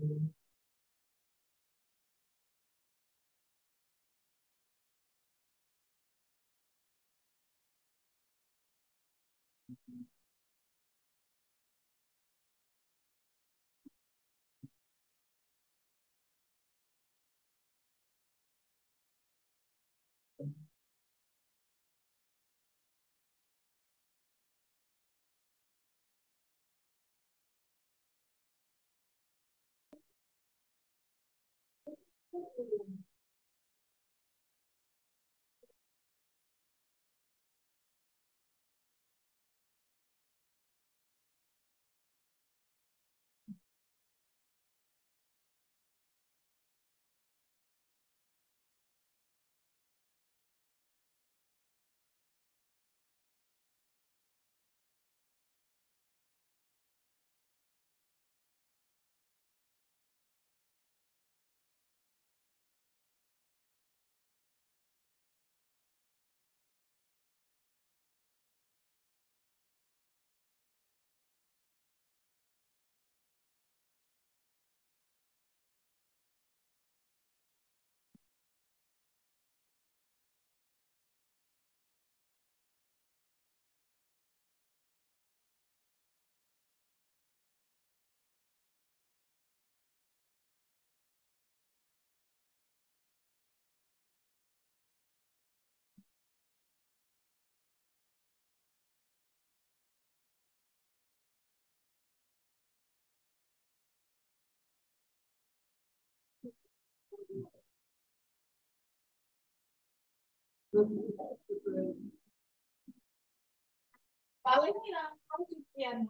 Mm-hmm. Thank you. Valentina, how to piano?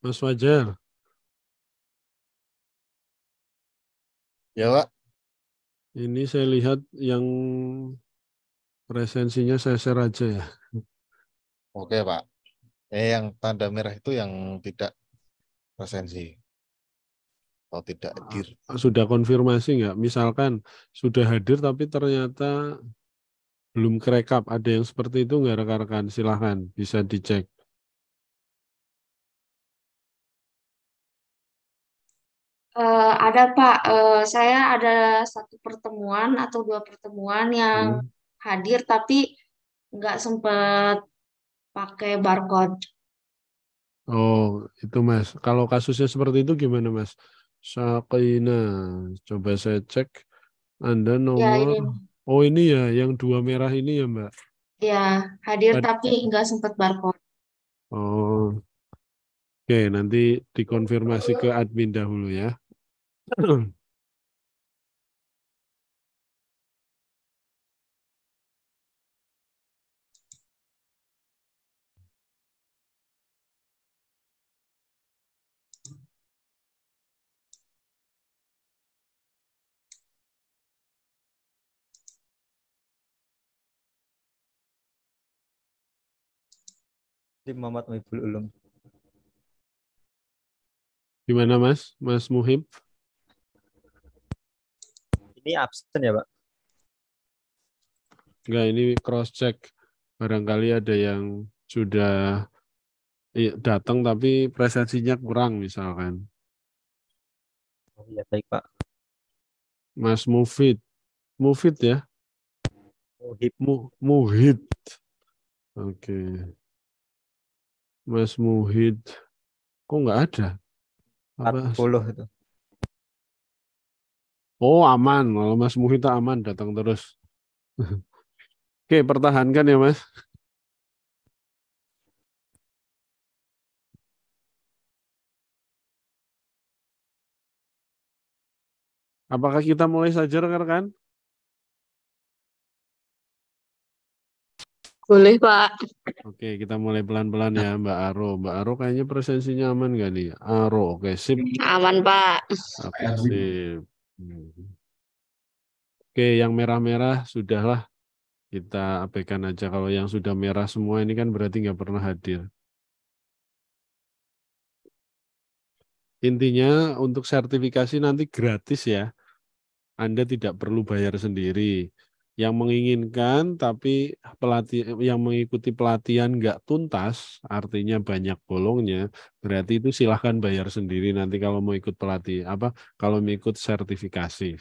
Mas Wajar. Ya, Pak. Ini saya lihat yang presensinya saya share aja ya. Oke, Pak. Eh, yang tanda merah itu yang tidak presensi atau tidak ah, hadir. Ah, sudah konfirmasi nggak? Misalkan sudah hadir tapi ternyata belum kerekap. Ada yang seperti itu nggak rekan-rekan? Silahkan bisa dicek. Uh, ada Pak, uh, saya ada satu pertemuan atau dua pertemuan yang hmm. hadir tapi nggak sempat pakai barcode. Oh, itu Mas. Kalau kasusnya seperti itu gimana Mas? Sakina, coba saya cek. Anda ya, nomor. Ya, ini. Oh ini ya, yang dua merah ini ya Mbak. Ya, hadir Ad... tapi nggak sempat barcode. Oh, Oke, nanti dikonfirmasi ke admin dahulu ya. Muhammad Mibul Ulum. Gimana Mas? Mas Muhib? Ini absen ya Pak? Enggak, ini cross-check. Barangkali ada yang sudah iya, datang tapi presensinya kurang misalkan. Oh, iya, baik Pak. Mas Mufid. Mufid ya? Muhib. Mu, Muhid. Oke. Okay. Mas Muhid. Kok nggak ada? 40 itu. Oh aman, kalau Mas Muhita aman datang terus. Oke, pertahankan ya Mas. Apakah kita mulai saja rekan-rekan? Boleh, Pak. Oke, kita mulai pelan-pelan ya, Mbak Aro. Mbak Aro kayaknya presensinya aman nggak nih? Aro, oke, sip. Aman, Pak. Oke, sip. Oke, yang merah-merah sudahlah kita abaikan aja. Kalau yang sudah merah semua ini kan berarti nggak pernah hadir. Intinya untuk sertifikasi nanti gratis ya. Anda tidak perlu bayar sendiri yang menginginkan tapi pelatih yang mengikuti pelatihan nggak tuntas artinya banyak bolongnya berarti itu silahkan bayar sendiri nanti kalau mau ikut pelatih apa kalau mau ikut sertifikasi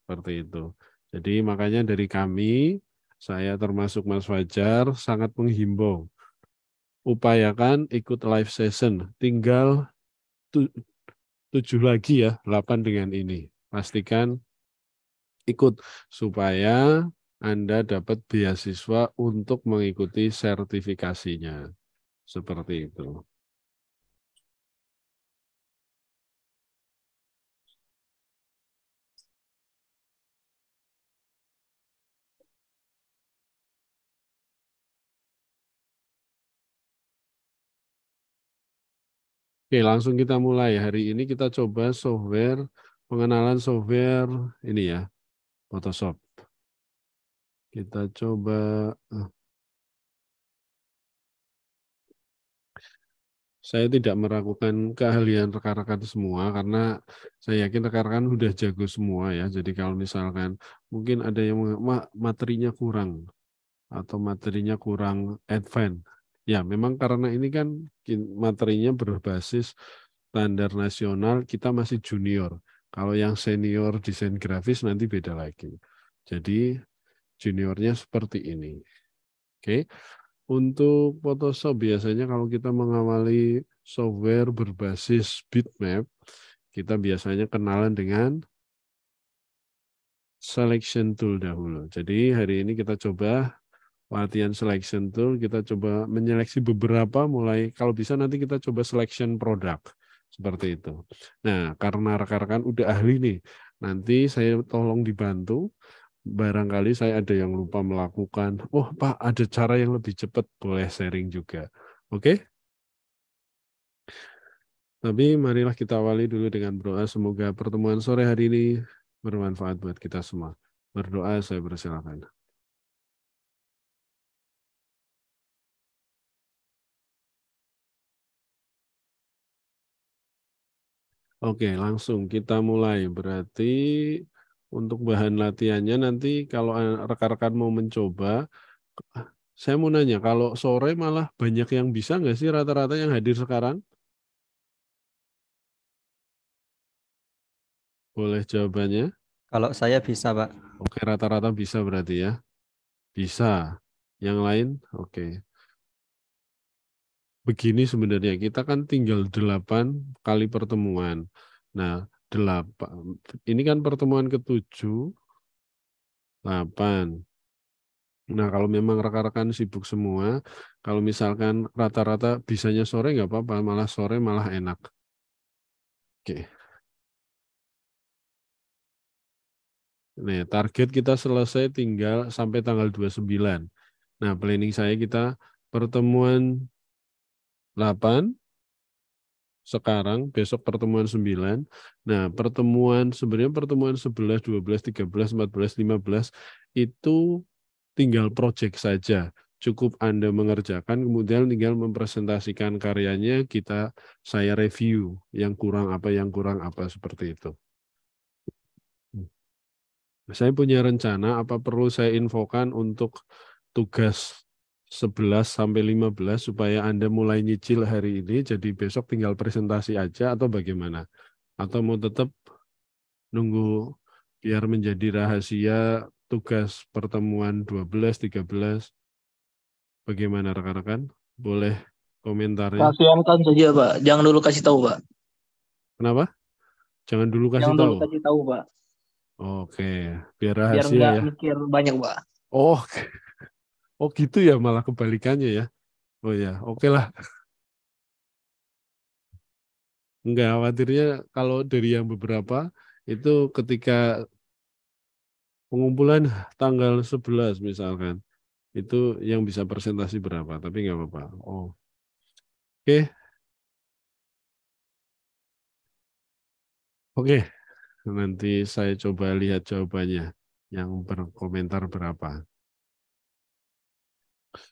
seperti itu jadi makanya dari kami saya termasuk Mas Fajar sangat menghimbau upayakan ikut live session tinggal tu, tujuh lagi ya delapan dengan ini pastikan ikut supaya Anda dapat beasiswa untuk mengikuti sertifikasinya. Seperti itu. Oke, langsung kita mulai. Hari ini kita coba software pengenalan software ini ya. Photoshop. Kita coba eh. saya tidak meragukan keahlian rekan-rekan semua karena saya yakin rekan-rekan sudah jago semua ya. Jadi kalau misalkan mungkin ada yang materinya kurang atau materinya kurang advance. Ya, memang karena ini kan materinya berbasis standar nasional, kita masih junior. Kalau yang senior desain grafis nanti beda lagi. Jadi juniornya seperti ini. Oke. Untuk Photoshop biasanya kalau kita mengawali software berbasis bitmap, kita biasanya kenalan dengan selection tool dahulu. Jadi hari ini kita coba latihan selection tool, kita coba menyeleksi beberapa mulai kalau bisa nanti kita coba selection product. Seperti itu. Nah, karena rekan-rekan udah ahli nih, nanti saya tolong dibantu. Barangkali saya ada yang lupa melakukan. Oh, Pak, ada cara yang lebih cepat, boleh sharing juga. Oke? Okay? Tapi marilah kita awali dulu dengan berdoa. Semoga pertemuan sore hari ini bermanfaat buat kita semua. Berdoa saya persilakan. Oke, langsung kita mulai. Berarti untuk bahan latihannya nanti kalau rekan-rekan mau mencoba, saya mau nanya, kalau sore malah banyak yang bisa nggak sih rata-rata yang hadir sekarang? Boleh jawabannya? Kalau saya bisa, Pak. Oke, rata-rata bisa berarti ya? Bisa. Yang lain? Oke begini sebenarnya kita kan tinggal delapan kali pertemuan. Nah, delapan ini kan pertemuan ketujuh, delapan. Nah, kalau memang rekan-rekan sibuk semua, kalau misalkan rata-rata bisanya sore nggak apa-apa, malah sore malah enak. Oke. Nah, target kita selesai tinggal sampai tanggal 29. Nah, planning saya kita pertemuan 8, sekarang besok pertemuan 9. Nah, pertemuan sebenarnya pertemuan 11, 12, 13, 14, 15 itu tinggal project saja. Cukup Anda mengerjakan kemudian tinggal mempresentasikan karyanya, kita saya review yang kurang apa yang kurang apa seperti itu. Saya punya rencana apa perlu saya infokan untuk tugas 11 sampai 15 supaya Anda mulai nyicil hari ini jadi besok tinggal presentasi aja atau bagaimana? Atau mau tetap nunggu biar menjadi rahasia tugas pertemuan 12 13 bagaimana rekan-rekan? Boleh komentarnya. kan saja, Pak. Jangan dulu kasih tahu, Pak. Kenapa? Jangan dulu kasih Jangan tahu. Jangan dulu kasih tahu, Pak. Oke, biar rahasia biar ya. mikir banyak, Pak. Oke. Oh gitu ya malah kebalikannya ya. Oh ya, oke okay lah. Enggak khawatirnya kalau dari yang beberapa itu ketika pengumpulan tanggal 11 misalkan itu yang bisa presentasi berapa tapi nggak apa-apa. Oh. Oke. Okay. Oke. Okay. Nanti saya coba lihat jawabannya yang berkomentar berapa.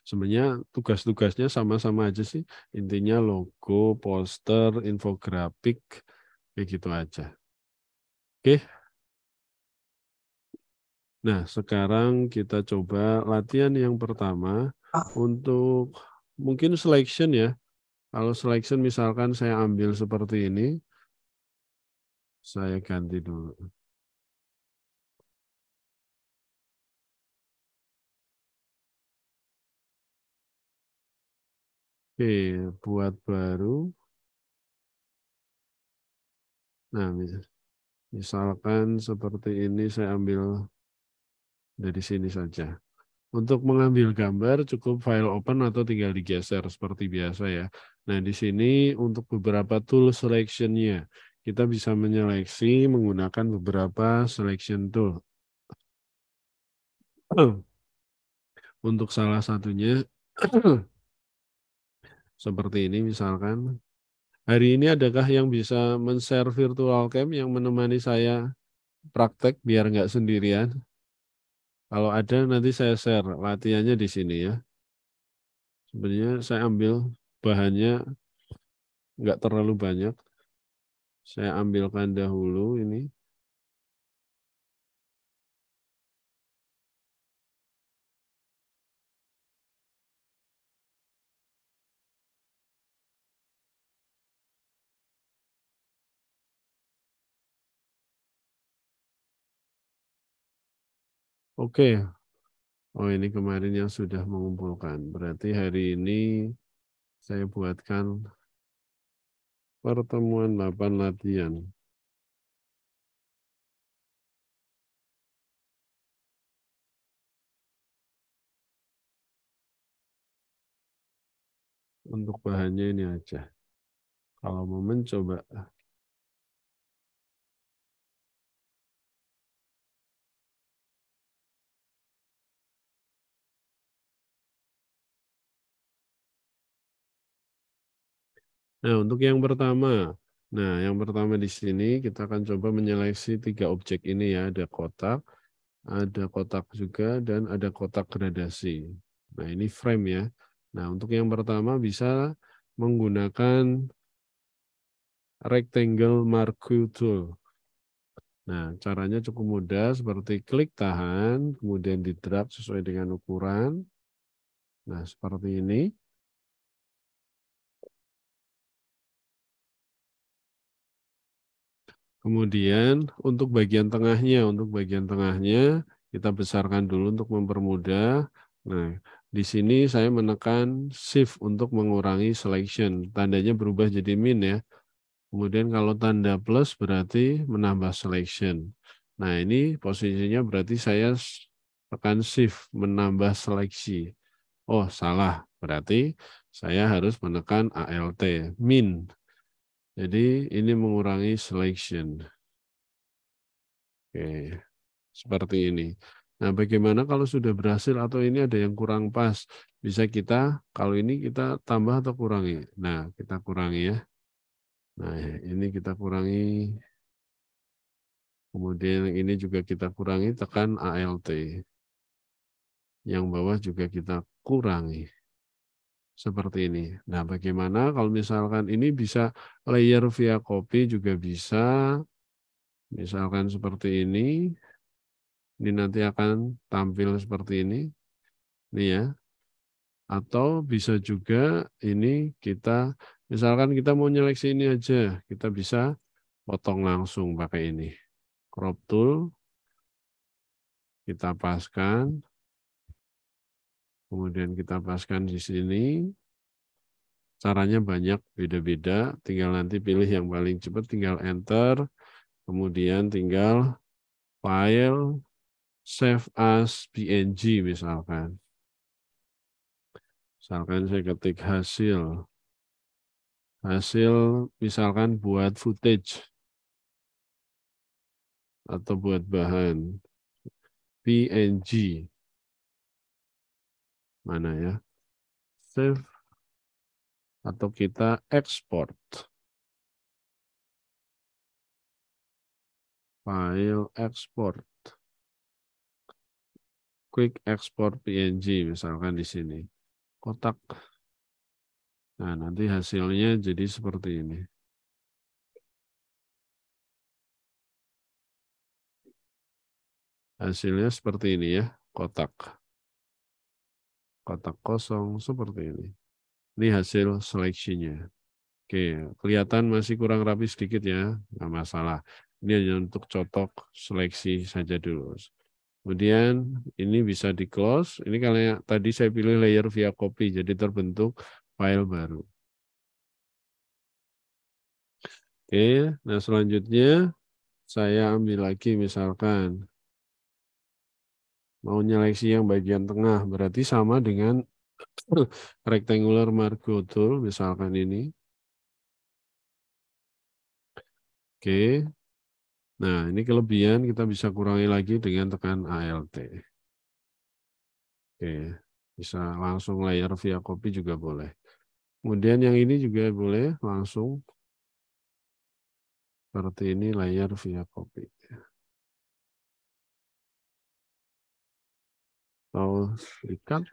Sebenarnya tugas-tugasnya sama-sama aja sih. Intinya logo, poster, infografik, kayak gitu aja. Oke. Nah, sekarang kita coba latihan yang pertama ah. untuk mungkin selection ya. Kalau selection misalkan saya ambil seperti ini, saya ganti dulu. Oke, buat baru. Nah, misalkan seperti ini saya ambil dari sini saja. Untuk mengambil gambar cukup file open atau tinggal digeser seperti biasa ya. Nah, di sini untuk beberapa tool selection-nya, kita bisa menyeleksi menggunakan beberapa selection tool. Untuk salah satunya Seperti ini misalkan. Hari ini adakah yang bisa men-share virtual camp yang menemani saya praktek biar nggak sendirian? Kalau ada nanti saya share latihannya di sini ya. Sebenarnya saya ambil bahannya nggak terlalu banyak. Saya ambilkan dahulu ini. Oke. Okay. Oh ini kemarin yang sudah mengumpulkan. Berarti hari ini saya buatkan pertemuan 8 latihan. Untuk bahannya ini aja. Kalau mau mencoba Nah, untuk yang pertama, nah yang pertama di sini kita akan coba menyeleksi tiga objek ini ya, ada kotak, ada kotak juga, dan ada kotak gradasi. Nah, ini frame ya. Nah, untuk yang pertama bisa menggunakan rectangle marquee tool. Nah, caranya cukup mudah seperti klik tahan, kemudian di drag sesuai dengan ukuran. Nah, seperti ini. Kemudian untuk bagian tengahnya, untuk bagian tengahnya kita besarkan dulu untuk mempermudah. Nah, di sini saya menekan shift untuk mengurangi selection. Tandanya berubah jadi min ya. Kemudian kalau tanda plus berarti menambah selection. Nah, ini posisinya berarti saya tekan shift menambah seleksi. Oh, salah. Berarti saya harus menekan ALT min jadi ini mengurangi selection. Oke, seperti ini. Nah, bagaimana kalau sudah berhasil atau ini ada yang kurang pas? Bisa kita, kalau ini kita tambah atau kurangi? Nah, kita kurangi ya. Nah, ini kita kurangi. Kemudian ini juga kita kurangi, tekan ALT. Yang bawah juga kita kurangi seperti ini. Nah, bagaimana kalau misalkan ini bisa layer via copy juga bisa. Misalkan seperti ini. Ini nanti akan tampil seperti ini. Ini ya. Atau bisa juga ini kita, misalkan kita mau nyeleksi ini aja. Kita bisa potong langsung pakai ini. Crop tool. Kita paskan. Kemudian kita paskan di sini. Caranya banyak, beda-beda. Tinggal nanti pilih yang paling cepat, tinggal enter. Kemudian tinggal file, save as PNG misalkan. Misalkan saya ketik hasil. Hasil misalkan buat footage. Atau buat bahan. PNG. Mana ya? Save atau kita export. File export. Quick export PNG misalkan di sini. Kotak. Nah, nanti hasilnya jadi seperti ini. Hasilnya seperti ini ya, kotak kotak kosong seperti ini. Ini hasil seleksinya. Oke, kelihatan masih kurang rapi sedikit ya, nggak masalah. Ini hanya untuk cotok seleksi saja dulu. Kemudian ini bisa di close. Ini kalau tadi saya pilih layer via copy, jadi terbentuk file baru. Oke, nah selanjutnya saya ambil lagi misalkan Mau nyeleksi yang bagian tengah, berarti sama dengan rectangular Marco tool, misalkan ini. Oke. Nah, ini kelebihan kita bisa kurangi lagi dengan tekan ALT. Oke, bisa langsung layer via copy juga boleh. Kemudian yang ini juga boleh langsung seperti ini layer via copy. atau serikat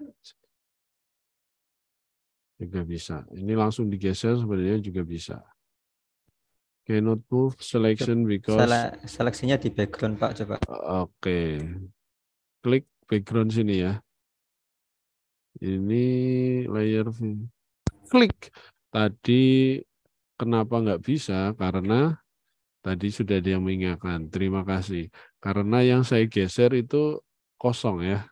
juga bisa. Ini langsung digeser sebenarnya juga bisa. Cannot move selection because Sele seleksinya di background Pak coba. Oke. Okay. Klik background sini ya. Ini layer view. Klik. Tadi kenapa nggak bisa? Karena tadi sudah dia mengingatkan. Terima kasih. Karena yang saya geser itu kosong ya.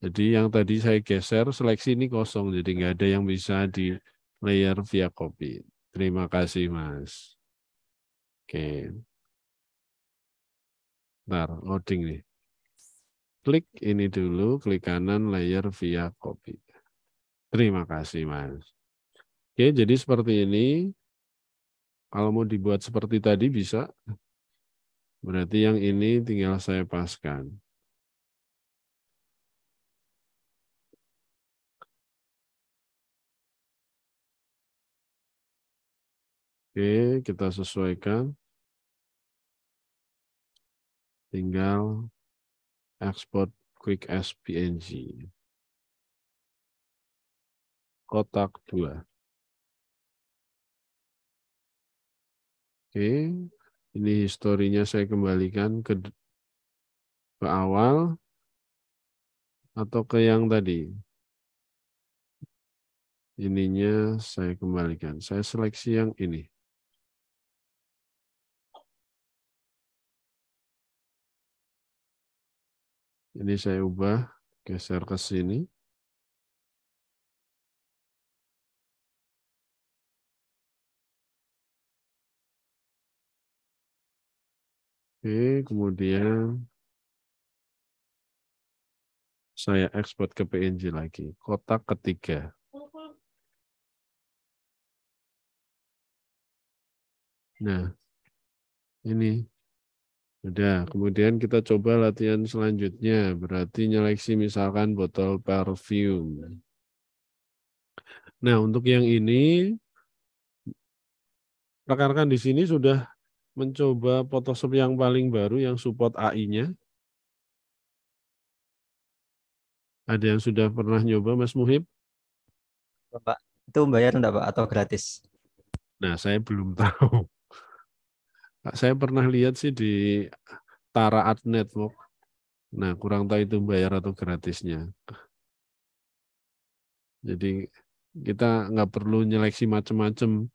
Jadi yang tadi saya geser, seleksi ini kosong. Jadi nggak ada yang bisa di layer via copy. Terima kasih, Mas. Oke. Ntar, loading nih. Klik ini dulu, klik kanan layer via copy. Terima kasih, Mas. Oke, jadi seperti ini. Kalau mau dibuat seperti tadi bisa. Berarti yang ini tinggal saya paskan. Oke, kita sesuaikan. Tinggal export quick as PNG. Kotak 2. Oke, ini historinya saya kembalikan ke ke awal atau ke yang tadi ininya saya kembalikan. Saya seleksi yang ini. Ini saya ubah, geser ke sini. Oke, kemudian saya ekspor ke PNG lagi. Kotak ketiga. Nah, ini Udah, kemudian kita coba latihan selanjutnya. Berarti nyeleksi misalkan botol parfum. Nah, untuk yang ini, rekan-rekan di sini sudah mencoba Photoshop yang paling baru yang support AI-nya. Ada yang sudah pernah nyoba, Mas Muhib? Pak, itu bayar enggak Pak? Atau gratis? Nah, saya belum tahu. Nah, saya pernah lihat sih di Tara Art Network. Nah, kurang tahu itu bayar atau gratisnya. Jadi kita nggak perlu nyeleksi macam-macam,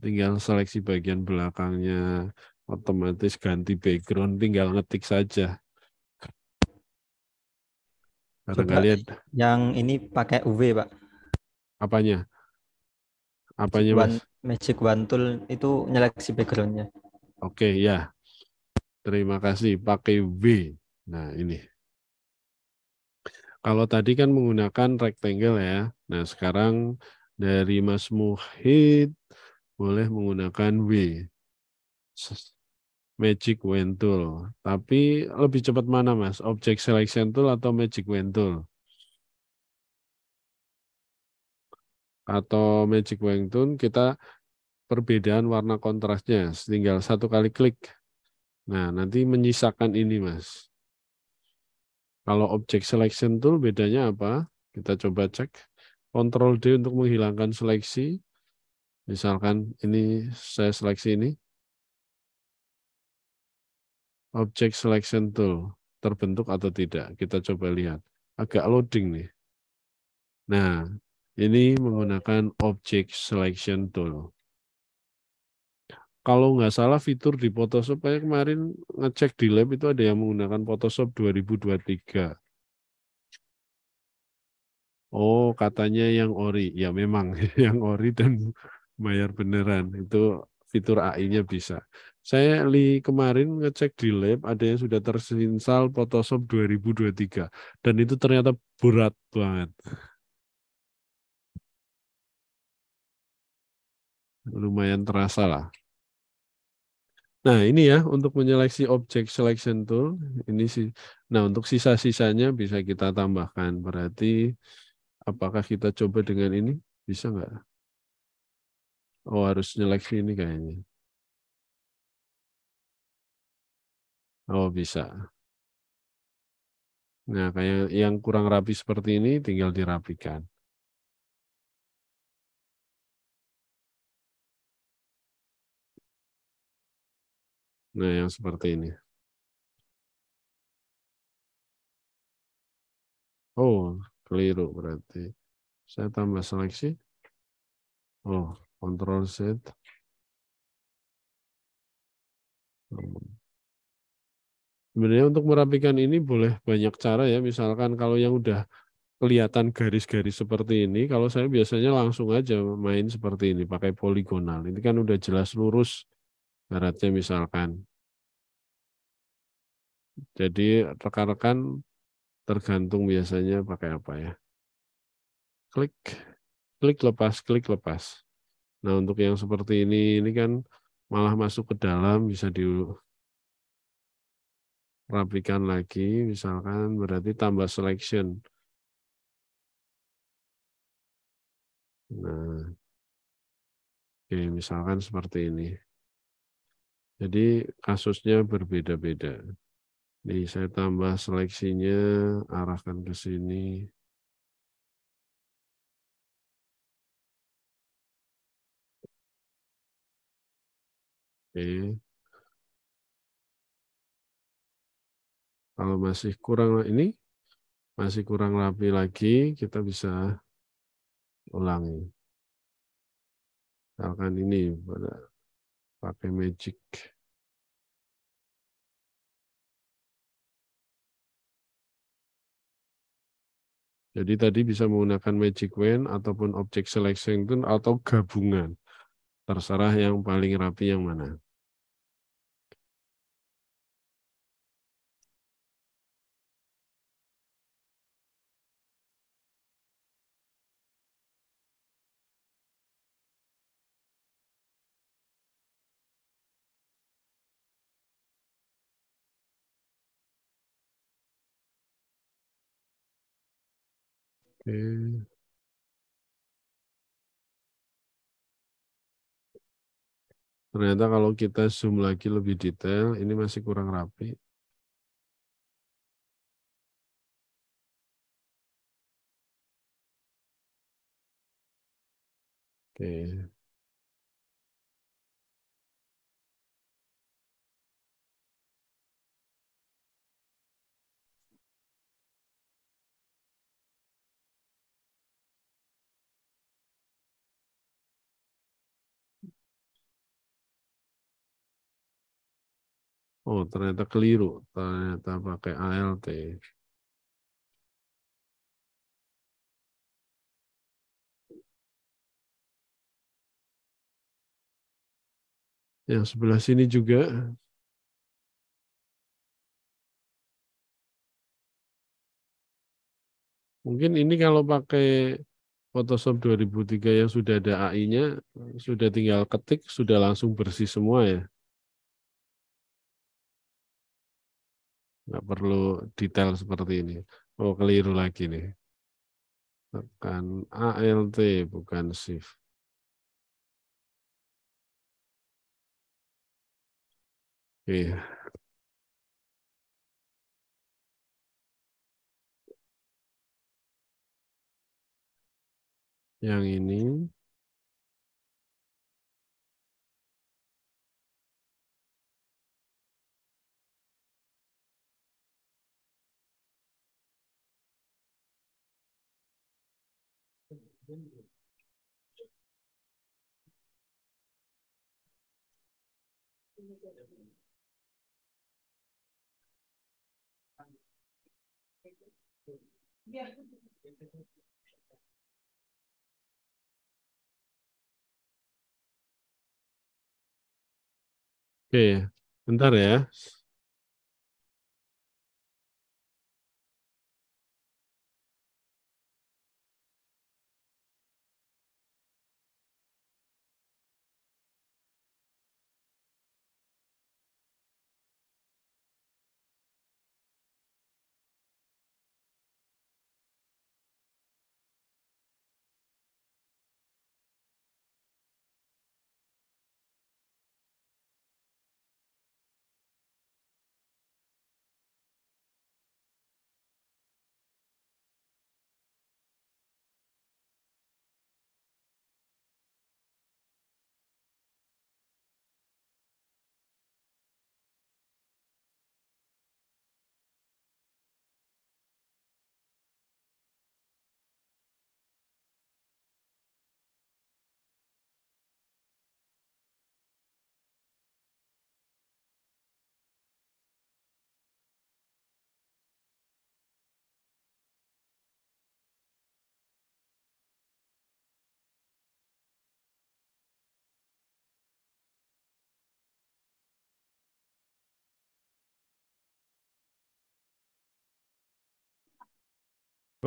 tinggal seleksi bagian belakangnya, otomatis ganti background, tinggal ngetik saja. Kalian... yang ini pakai UV, Pak. Apanya? Apanya, Mas? Magic One Tool itu nyeleksi backgroundnya. Oke, ya. Terima kasih. Pakai W. Nah, ini. Kalau tadi kan menggunakan rectangle ya. Nah, sekarang dari Mas Muhid boleh menggunakan W. Magic Wand Tool. Tapi lebih cepat mana Mas? Object Selection Tool atau Magic Wand Tool? Atau Magic Wand Tool kita perbedaan warna kontrasnya. Tinggal satu kali klik. Nah, nanti menyisakan ini, Mas. Kalau objek selection tool bedanya apa? Kita coba cek. Ctrl D untuk menghilangkan seleksi. Misalkan ini saya seleksi ini. Objek selection tool terbentuk atau tidak. Kita coba lihat. Agak loading nih. Nah, ini menggunakan object selection tool kalau nggak salah fitur di Photoshop kayak kemarin ngecek di lab itu ada yang menggunakan Photoshop 2023. Oh, katanya yang ori. Ya memang yang ori dan bayar beneran. Itu fitur AI-nya bisa. Saya li kemarin ngecek di lab ada yang sudah tersinsal Photoshop 2023 dan itu ternyata berat banget. Lumayan terasa lah. Nah, ini ya untuk menyeleksi objek selection tool ini sih. Nah, untuk sisa-sisanya bisa kita tambahkan. Berarti apakah kita coba dengan ini? Bisa nggak? Oh, harus nyeleksi ini kayaknya. Oh, bisa. Nah, kayak yang kurang rapi seperti ini tinggal dirapikan. Nah, yang seperti ini. Oh, keliru berarti. Saya tambah seleksi. Oh, Control set Sebenarnya untuk merapikan ini boleh banyak cara ya. Misalkan kalau yang udah kelihatan garis-garis seperti ini, kalau saya biasanya langsung aja main seperti ini, pakai poligonal. Ini kan udah jelas lurus Baratnya misalkan. Jadi rekan-rekan tergantung biasanya pakai apa ya. Klik, klik lepas, klik lepas. Nah untuk yang seperti ini, ini kan malah masuk ke dalam bisa di rapikan lagi misalkan berarti tambah selection. Nah, oke misalkan seperti ini. Jadi kasusnya berbeda-beda. Nih saya tambah seleksinya, arahkan ke sini. Oke. Kalau masih kurang ini, masih kurang rapi lagi, kita bisa ulangi. Misalkan ini pada pakai magic Jadi tadi bisa menggunakan magic wand ataupun object selection tool atau gabungan. Terserah yang paling rapi yang mana. Okay. Ternyata kalau kita zoom lagi lebih detail, ini masih kurang rapi. Oke. Okay. Oh, ternyata keliru. Ternyata pakai ALT. Yang sebelah sini juga Mungkin ini kalau pakai Photoshop 2003 yang sudah ada AI-nya, sudah tinggal ketik, sudah langsung bersih semua ya. nggak perlu detail seperti ini. Oh, keliru lagi nih. Tekan ALT, bukan shift. Oke. Yang ini Oke, Oke, bentar ya.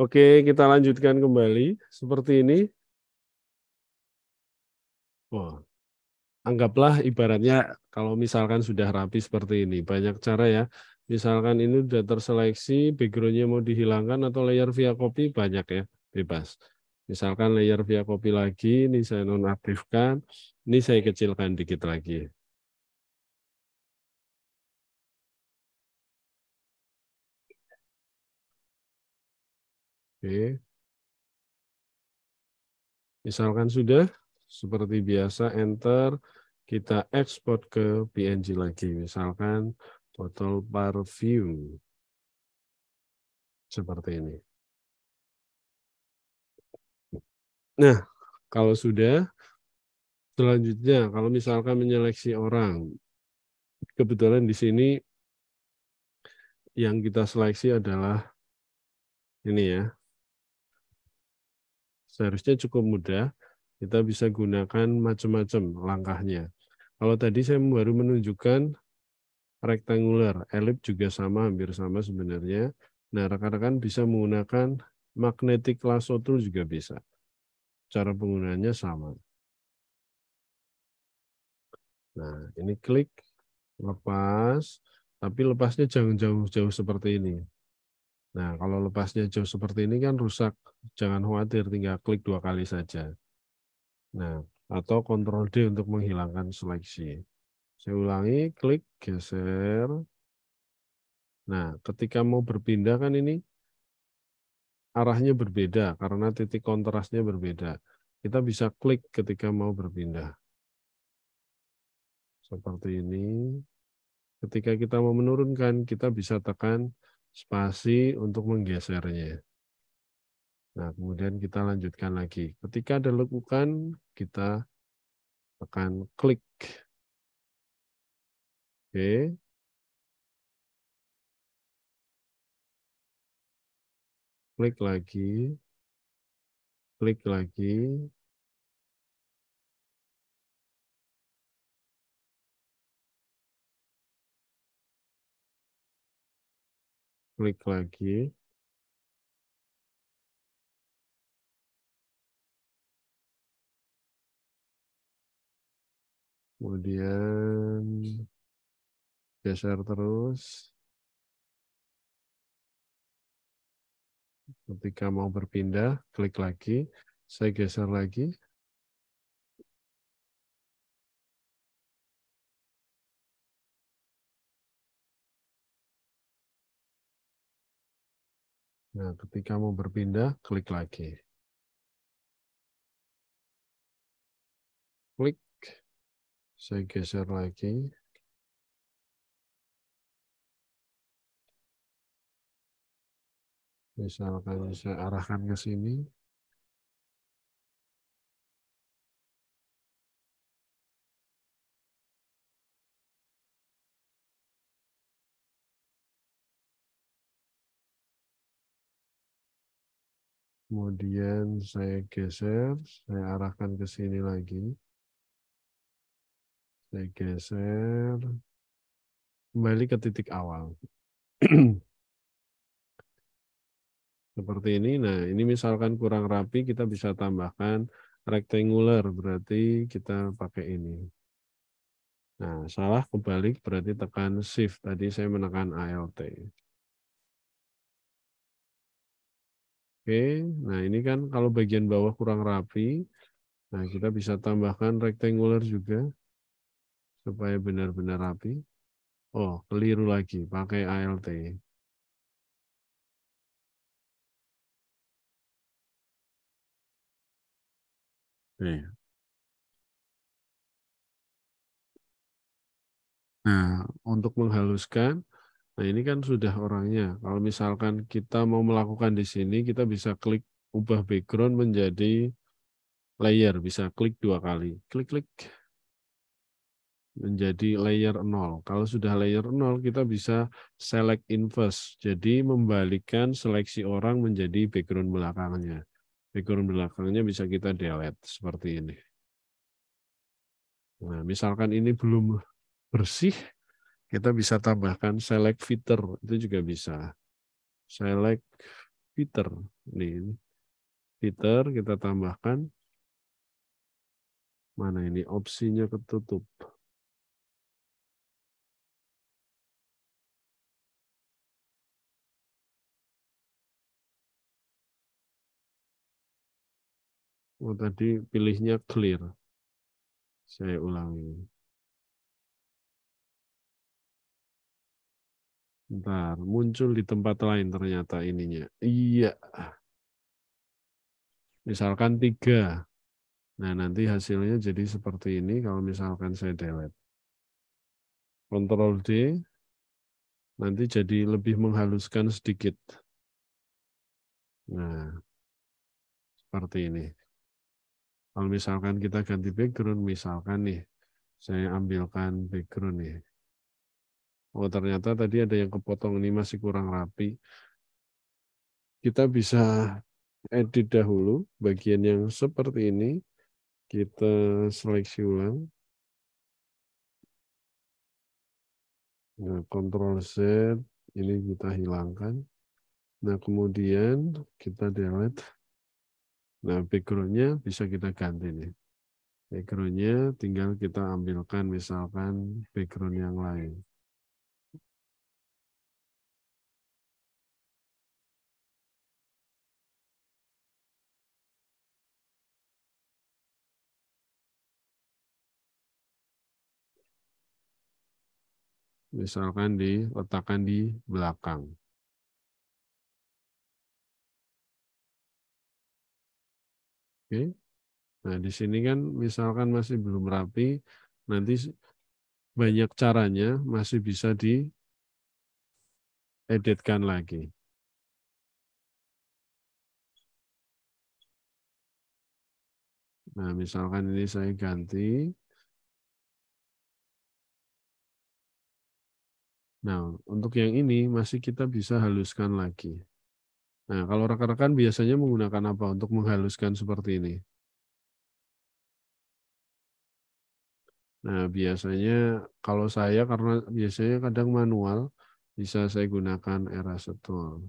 Oke, kita lanjutkan kembali seperti ini. Wah, anggaplah ibaratnya kalau misalkan sudah rapi seperti ini, banyak cara ya. Misalkan ini sudah terseleksi, backgroundnya mau dihilangkan atau layer via copy banyak ya, bebas. Misalkan layer via copy lagi, ini saya nonaktifkan, ini saya kecilkan dikit lagi. Oke. Misalkan sudah, seperti biasa enter, kita ekspor ke PNG lagi. Misalkan botol parfum. Seperti ini. Nah, kalau sudah, selanjutnya kalau misalkan menyeleksi orang, kebetulan di sini yang kita seleksi adalah ini ya, seharusnya cukup mudah. Kita bisa gunakan macam-macam langkahnya. Kalau tadi saya baru menunjukkan rektangular, elip juga sama, hampir sama sebenarnya. Nah, rekan-rekan bisa menggunakan magnetic lasso tool juga bisa. Cara penggunaannya sama. Nah, ini klik, lepas, tapi lepasnya jangan jauh-jauh seperti ini. Nah, kalau lepasnya jauh seperti ini kan rusak. Jangan khawatir, tinggal klik dua kali saja. Nah, atau kontrol D untuk menghilangkan seleksi. Saya ulangi, klik, geser. Nah, ketika mau berpindah kan ini arahnya berbeda karena titik kontrasnya berbeda. Kita bisa klik ketika mau berpindah. Seperti ini. Ketika kita mau menurunkan, kita bisa tekan spasi untuk menggesernya. Nah, kemudian kita lanjutkan lagi. Ketika ada lekukan, kita tekan klik. Oke. Klik lagi. Klik lagi. klik lagi. Kemudian geser terus. Ketika mau berpindah, klik lagi. Saya geser lagi. Nah, ketika mau berpindah, klik lagi. Klik, saya geser lagi. Misalkan saya arahkan ke sini. Kemudian saya geser, saya arahkan ke sini lagi. Saya geser kembali ke titik awal. Seperti ini. Nah, ini misalkan kurang rapi, kita bisa tambahkan rectangular, berarti kita pakai ini. Nah, salah kebalik berarti tekan shift. Tadi saya menekan ALT. Oke, nah ini kan kalau bagian bawah kurang rapi, nah kita bisa tambahkan rectangular juga supaya benar-benar rapi. Oh, keliru lagi, pakai ALT. Nah, untuk menghaluskan, Nah, ini kan sudah orangnya. Kalau misalkan kita mau melakukan di sini, kita bisa klik ubah background menjadi layer. Bisa klik dua kali. Klik-klik menjadi layer 0. Kalau sudah layer 0, kita bisa select inverse. Jadi membalikan seleksi orang menjadi background belakangnya. Background belakangnya bisa kita delete seperti ini. Nah, misalkan ini belum bersih, kita bisa tambahkan select filter, itu juga bisa. Select filter. Nih, filter kita tambahkan. Mana ini? Opsinya ketutup. Oh, tadi pilihnya clear. Saya ulangi. Bentar, muncul di tempat lain ternyata ininya. Iya. Misalkan tiga. Nah, nanti hasilnya jadi seperti ini kalau misalkan saya delete. Ctrl D, nanti jadi lebih menghaluskan sedikit. Nah, seperti ini. Kalau misalkan kita ganti background, misalkan nih, saya ambilkan background nih. Oh ternyata tadi ada yang kepotong ini masih kurang rapi. Kita bisa edit dahulu bagian yang seperti ini. Kita seleksi ulang. Nah, Ctrl Z ini kita hilangkan. Nah, kemudian kita delete. Nah, background-nya bisa kita ganti nih. Background-nya tinggal kita ambilkan misalkan background yang lain. misalkan diletakkan di belakang. Oke. Nah, di sini kan misalkan masih belum rapi, nanti banyak caranya masih bisa di editkan lagi. Nah, misalkan ini saya ganti Nah, untuk yang ini masih kita bisa haluskan lagi. Nah, kalau rekan-rekan biasanya menggunakan apa untuk menghaluskan seperti ini? Nah, biasanya kalau saya karena biasanya kadang manual, bisa saya gunakan erasetol.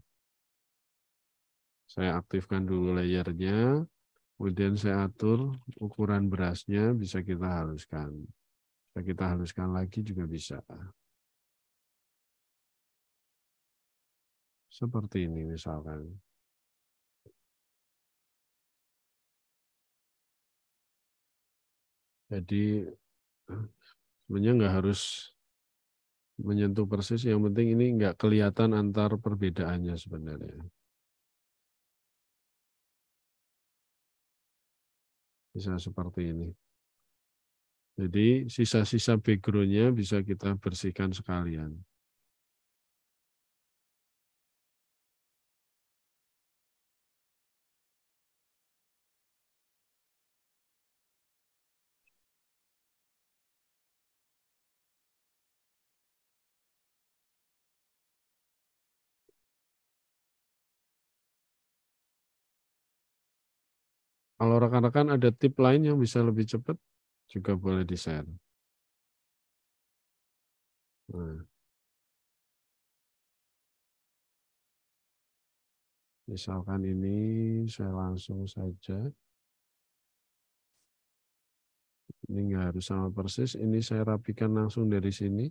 Saya aktifkan dulu layernya, kemudian saya atur ukuran berasnya bisa kita haluskan. Bisa kita haluskan lagi juga bisa. Seperti ini misalkan. Jadi sebenarnya nggak harus menyentuh persis. Yang penting ini nggak kelihatan antar perbedaannya sebenarnya. Bisa seperti ini. Jadi sisa-sisa backgroundnya bisa kita bersihkan sekalian. Kalau rekan-rekan ada tip lain yang bisa lebih cepat, juga boleh di-share. Nah. Misalkan ini saya langsung saja. Ini nggak harus sama persis, ini saya rapikan langsung dari sini.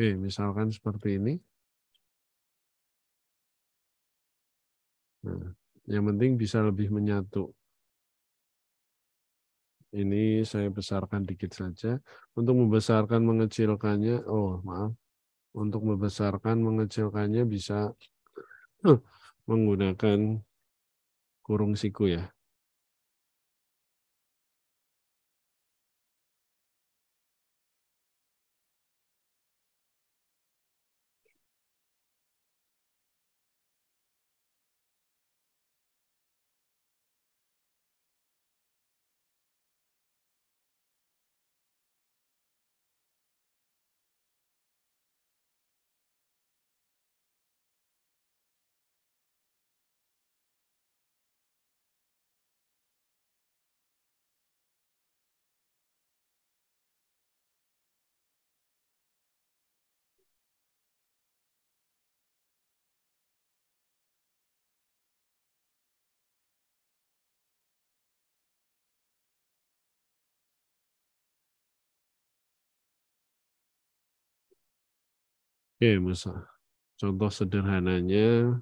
Oke, misalkan seperti ini. Nah, yang penting bisa lebih menyatu. Ini saya besarkan dikit saja. Untuk membesarkan, mengecilkannya, oh maaf. Untuk membesarkan, mengecilkannya bisa menggunakan kurung siku ya. Oke, misal, contoh sederhananya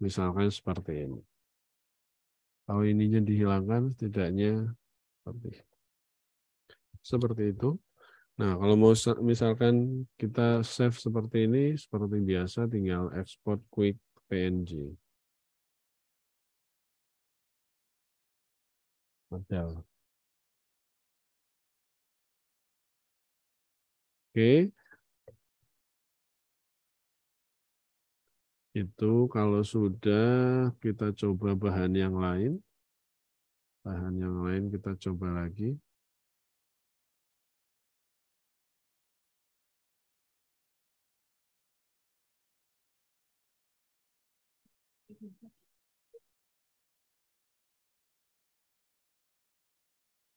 misalkan seperti ini. Kalau ininya dihilangkan setidaknya seperti seperti itu. Nah, kalau mau misalkan kita save seperti ini, seperti biasa tinggal export quick PNG. Model. Oke, itu kalau sudah kita coba bahan yang lain. Bahan yang lain kita coba lagi.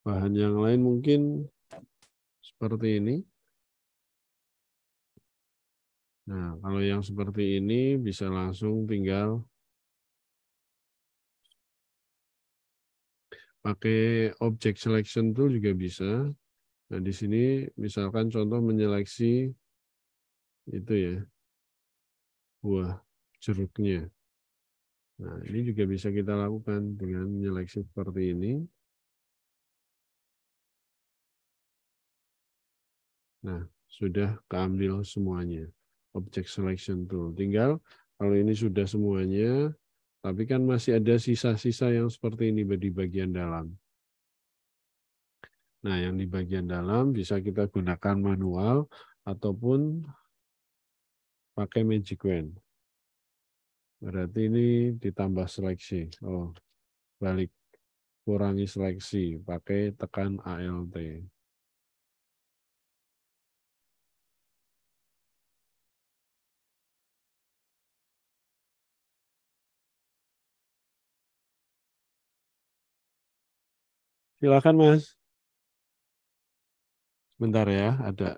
Bahan yang lain mungkin seperti ini. Nah, kalau yang seperti ini bisa langsung tinggal pakai object selection tool juga bisa. Nah, di sini misalkan contoh menyeleksi itu ya, buah jeruknya. Nah, ini juga bisa kita lakukan dengan menyeleksi seperti ini. Nah, sudah keambil semuanya object selection tool. Tinggal kalau ini sudah semuanya, tapi kan masih ada sisa-sisa yang seperti ini di bagian dalam. Nah, yang di bagian dalam bisa kita gunakan manual ataupun pakai magic wand. Berarti ini ditambah seleksi. Oh, balik. Kurangi seleksi, pakai tekan ALT. Silakan Mas. sebentar ya, ada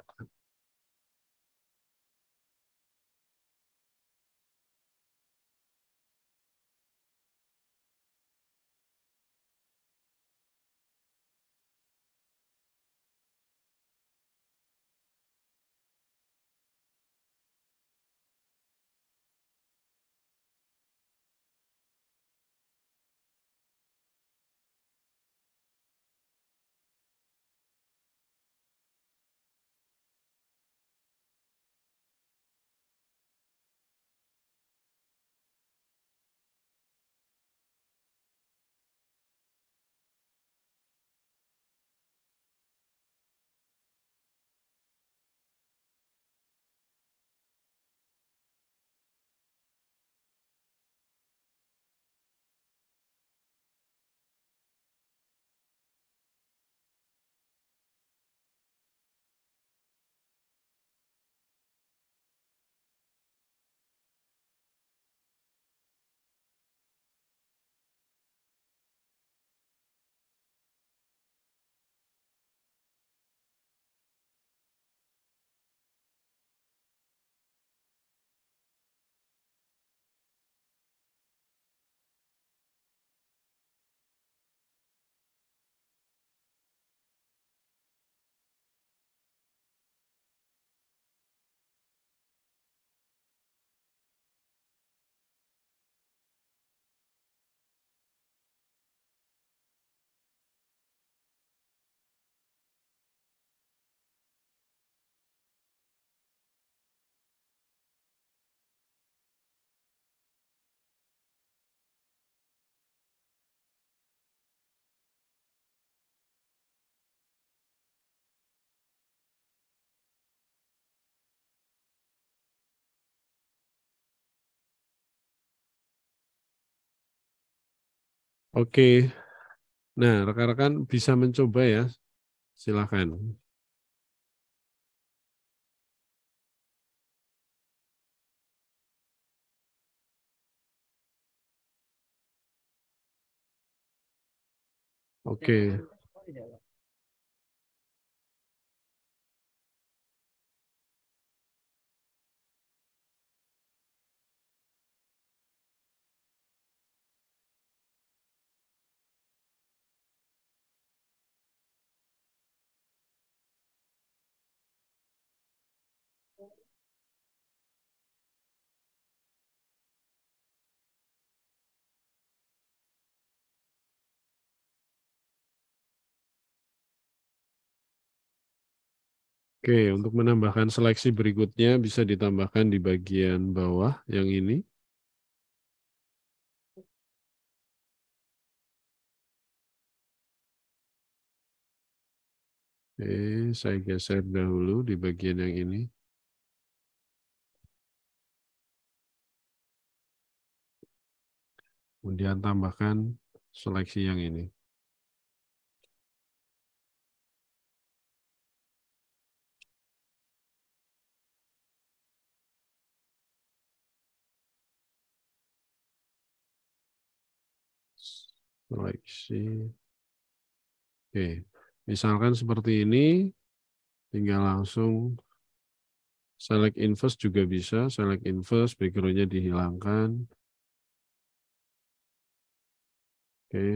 Oke. Nah, rekan-rekan bisa mencoba ya. Silakan. Oke. Okay. Oke, untuk menambahkan seleksi berikutnya bisa ditambahkan di bagian bawah yang ini. Oke, saya geser dahulu di bagian yang ini. Kemudian tambahkan seleksi yang ini. seleksi. Oke, misalkan seperti ini, tinggal langsung select inverse juga bisa, select inverse, backgroundnya dihilangkan. Oke.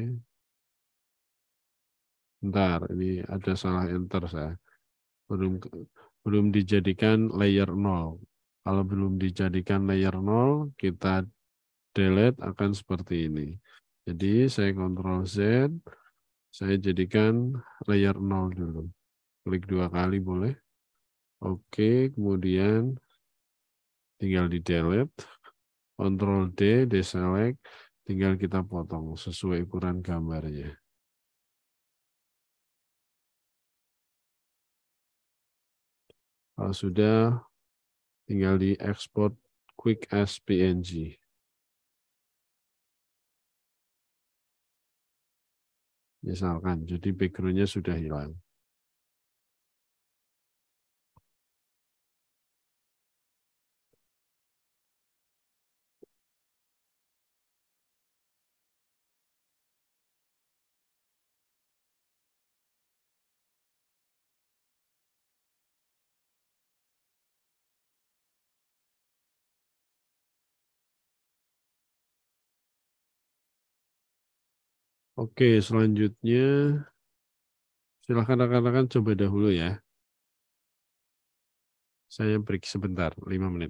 Bentar, ini ada salah enter saya. Belum belum dijadikan layer 0. Kalau belum dijadikan layer 0, kita delete akan seperti ini. Jadi saya kontrol Z, saya jadikan layer 0 dulu. Klik dua kali boleh. Oke, kemudian tinggal di delete. Ctrl D, deselect, tinggal kita potong sesuai ukuran gambarnya. Kalau sudah, tinggal di export quick as PNG. misalkan. Jadi backgroundnya sudah hilang. Oke, selanjutnya silahkan rekan-rekan coba dahulu ya. Saya break sebentar, lima menit.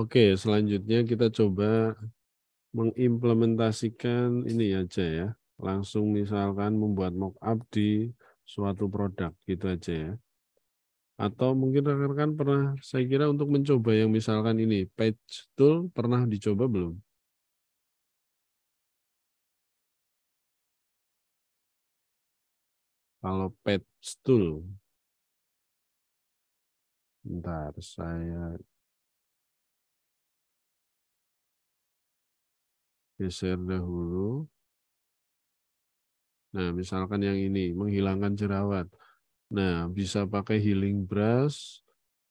Oke, selanjutnya kita coba mengimplementasikan ini aja ya. Langsung misalkan membuat mock up di suatu produk gitu aja ya. Atau mungkin rekan-rekan pernah saya kira untuk mencoba yang misalkan ini page tool pernah dicoba belum? Kalau page tool Bentar, saya geser dahulu. Nah, misalkan yang ini, menghilangkan jerawat. Nah, bisa pakai healing brush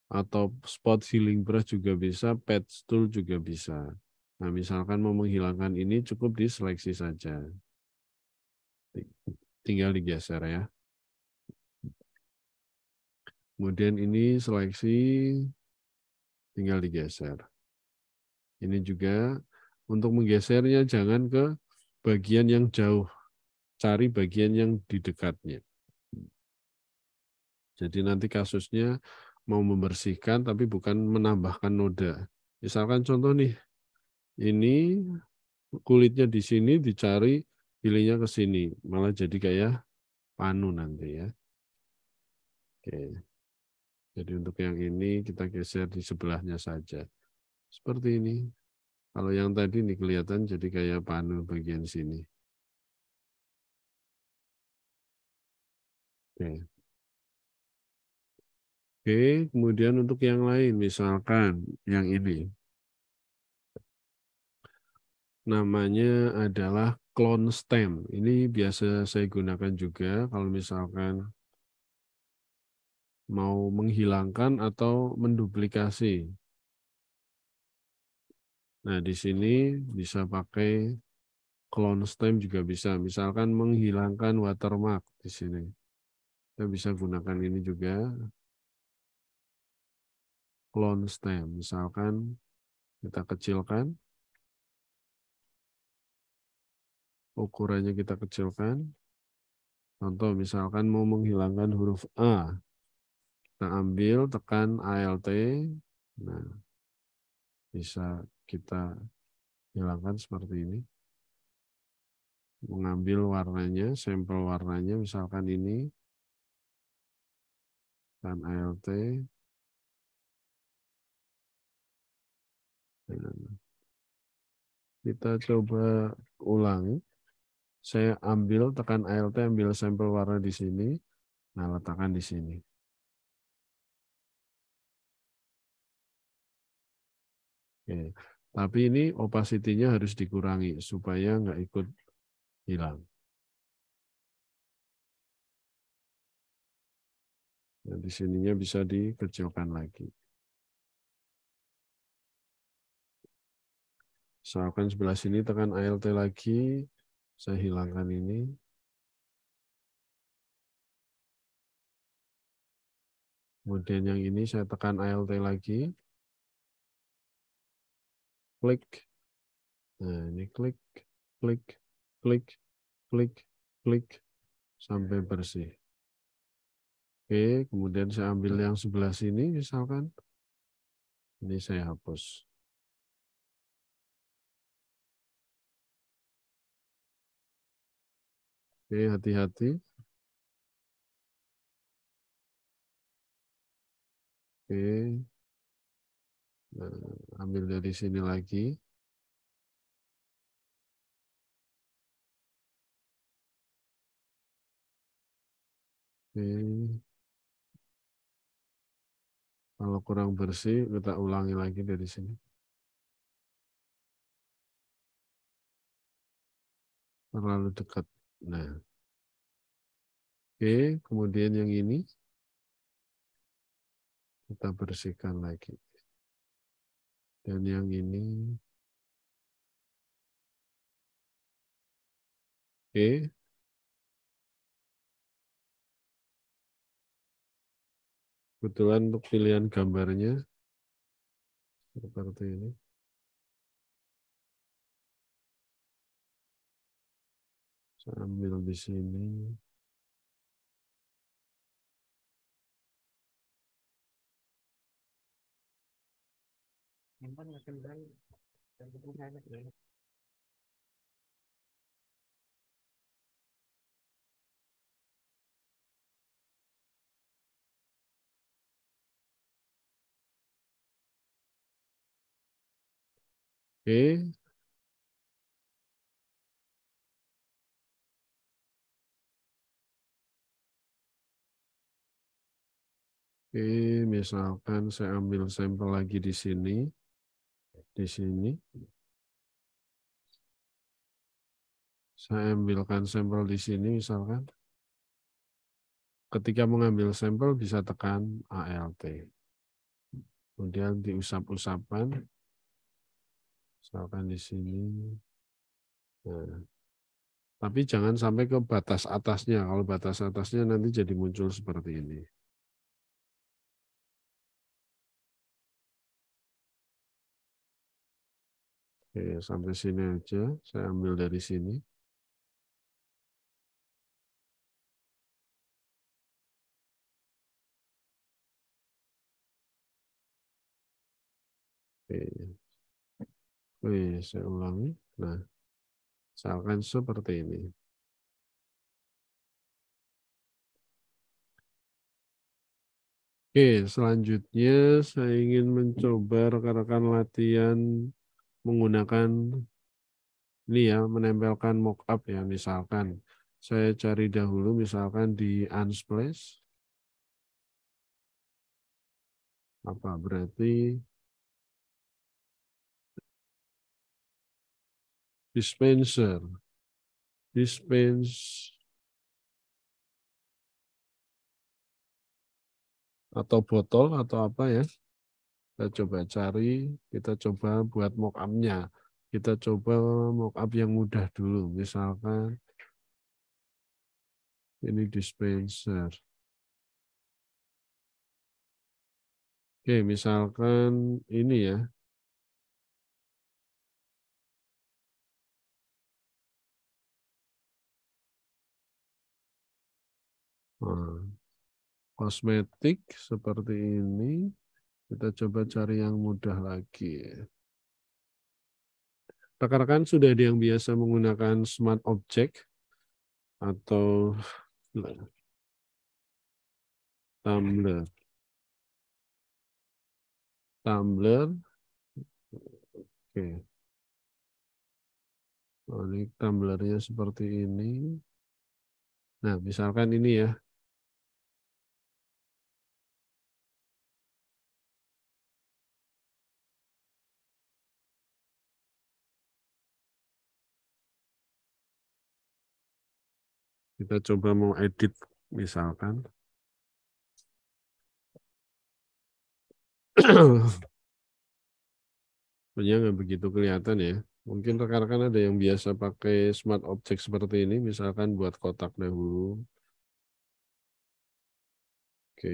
atau spot healing brush juga bisa, pet tool juga bisa. Nah, misalkan mau menghilangkan ini cukup diseleksi saja. Tinggal digeser ya. Kemudian ini seleksi tinggal digeser. Ini juga untuk menggesernya jangan ke bagian yang jauh, cari bagian yang di dekatnya. Jadi nanti kasusnya mau membersihkan tapi bukan menambahkan noda. Misalkan contoh nih, ini kulitnya di sini dicari pilihnya ke sini, malah jadi kayak panu nanti ya. Oke. Jadi untuk yang ini kita geser di sebelahnya saja. Seperti ini. Kalau yang tadi ini kelihatan jadi kayak panu bagian sini. Oke. Oke, kemudian untuk yang lain, misalkan yang ini. Namanya adalah clone stem. Ini biasa saya gunakan juga kalau misalkan mau menghilangkan atau menduplikasi Nah, di sini bisa pakai clone stamp juga bisa. Misalkan menghilangkan watermark di sini. Kita bisa gunakan ini juga. Clone stamp Misalkan kita kecilkan. Ukurannya kita kecilkan. Contoh misalkan mau menghilangkan huruf A. Kita ambil, tekan ALT. Nah, bisa kita hilangkan seperti ini. Mengambil warnanya, sampel warnanya misalkan ini. Dan ALT. kita coba ulangi Saya ambil, tekan ALT, ambil sampel warna di sini. Nah, letakkan di sini. Oke. Tapi ini opacity-nya harus dikurangi supaya nggak ikut hilang. Nah, di sininya bisa dikecilkan lagi. Saya akan sebelah sini tekan ALT lagi. Saya hilangkan ini. Kemudian yang ini saya tekan ALT lagi klik. Nah, ini klik, klik, klik, klik, klik, sampai bersih. Oke, kemudian saya ambil yang sebelah sini misalkan. Ini saya hapus. Oke, hati-hati. Oke, Eh, ambil dari sini lagi. Oke. Kalau kurang bersih, kita ulangi lagi dari sini. Terlalu dekat. Nah. Oke, kemudian yang ini kita bersihkan lagi dan yang ini oke kebetulan untuk pilihan gambarnya seperti ini saya ambil di sini Memang akan baik dan hubungan anak dan Oke. Oke, misalkan saya ambil sampel lagi di sini di sini. Saya ambilkan sampel di sini misalkan. Ketika mengambil sampel bisa tekan ALT. Kemudian diusap-usapan. Misalkan di sini. Nah. Tapi jangan sampai ke batas atasnya. Kalau batas atasnya nanti jadi muncul seperti ini. Oke, sampai sini aja. Saya ambil dari sini. Oke. Oke, saya ulangi. Nah, misalkan seperti ini. Oke, selanjutnya saya ingin mencoba rekan-rekan latihan menggunakan ini ya menempelkan mockup ya misalkan saya cari dahulu misalkan di Unsplash apa berarti dispenser dispense atau botol atau apa ya kita coba cari, kita coba buat mock nya Kita coba mockup yang mudah dulu. Misalkan ini dispenser. Oke, misalkan ini ya, nah, kosmetik seperti ini. Kita coba cari yang mudah lagi. Rekan-rekan sudah ada yang biasa menggunakan smart object atau tumbler. Tumbler, Oke. Oh, ini tumblernya seperti ini. Nah, misalkan ini ya, Kita coba mau edit misalkan. punya nggak begitu kelihatan ya. Mungkin rekan-rekan ada yang biasa pakai smart object seperti ini, misalkan buat kotak dahulu. Oke.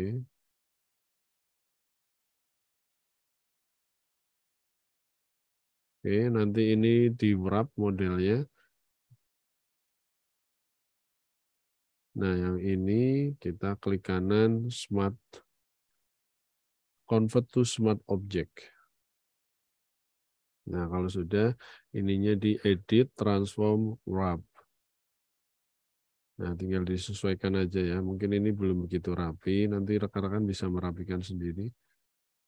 Oke, nanti ini di wrap modelnya. Nah, yang ini kita klik kanan Smart Convert to Smart Object. Nah, kalau sudah ininya di edit, transform, wrap. Nah, tinggal disesuaikan aja ya. Mungkin ini belum begitu rapi, nanti rekan-rekan bisa merapikan sendiri.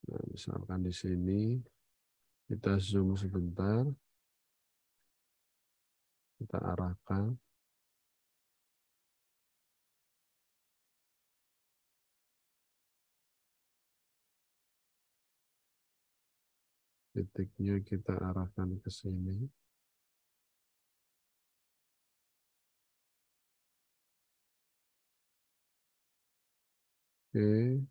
Nah, misalkan di sini kita zoom sebentar. Kita arahkan. titiknya kita arahkan ke sini. Oke.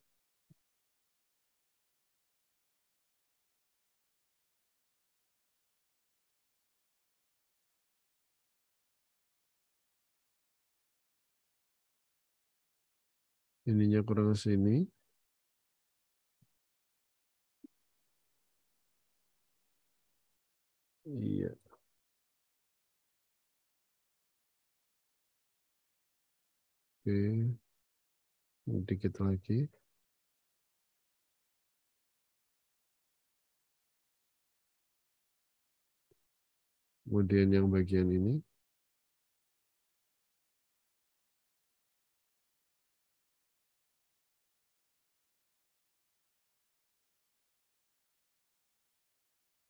ininya kurang sini. Iya. Oke. Sedikit lagi. Kemudian yang bagian ini.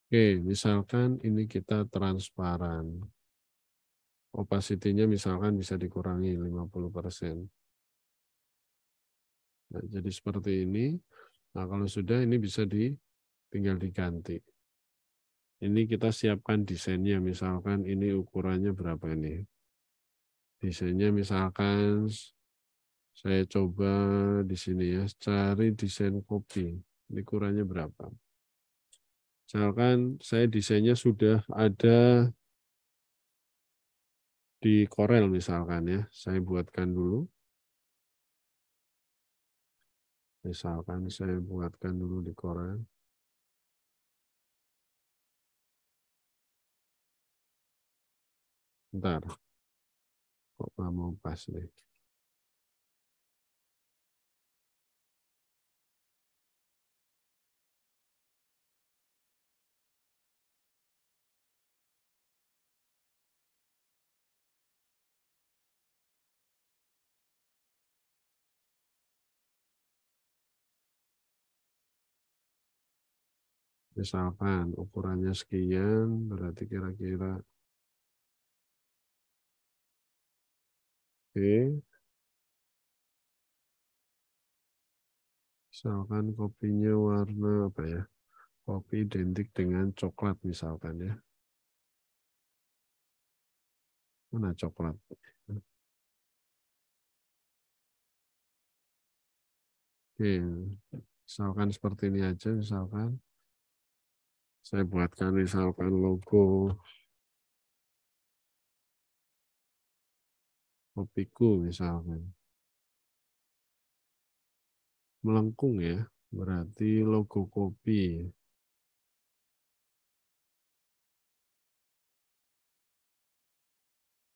Oke, misalkan ini kita transparan. Opacity-nya misalkan bisa dikurangi 50%. Nah, jadi seperti ini. Nah, kalau sudah ini bisa di, tinggal diganti. Ini kita siapkan desainnya. Misalkan ini ukurannya berapa ini. Desainnya misalkan saya coba di sini ya, cari desain kopi. Ini ukurannya berapa? Misalkan saya desainnya sudah ada di Corel misalkan ya. Saya buatkan dulu. Misalkan saya buatkan dulu di Corel. Bentar. Kok nggak mau pas nih. Misalkan ukurannya sekian, berarti kira-kira Oke. Misalkan kopinya warna apa ya? Kopi identik dengan coklat misalkan ya. Mana coklat? Oke. Misalkan seperti ini aja misalkan saya buatkan misalkan logo kopiku misalkan. Melengkung ya, berarti logo kopi.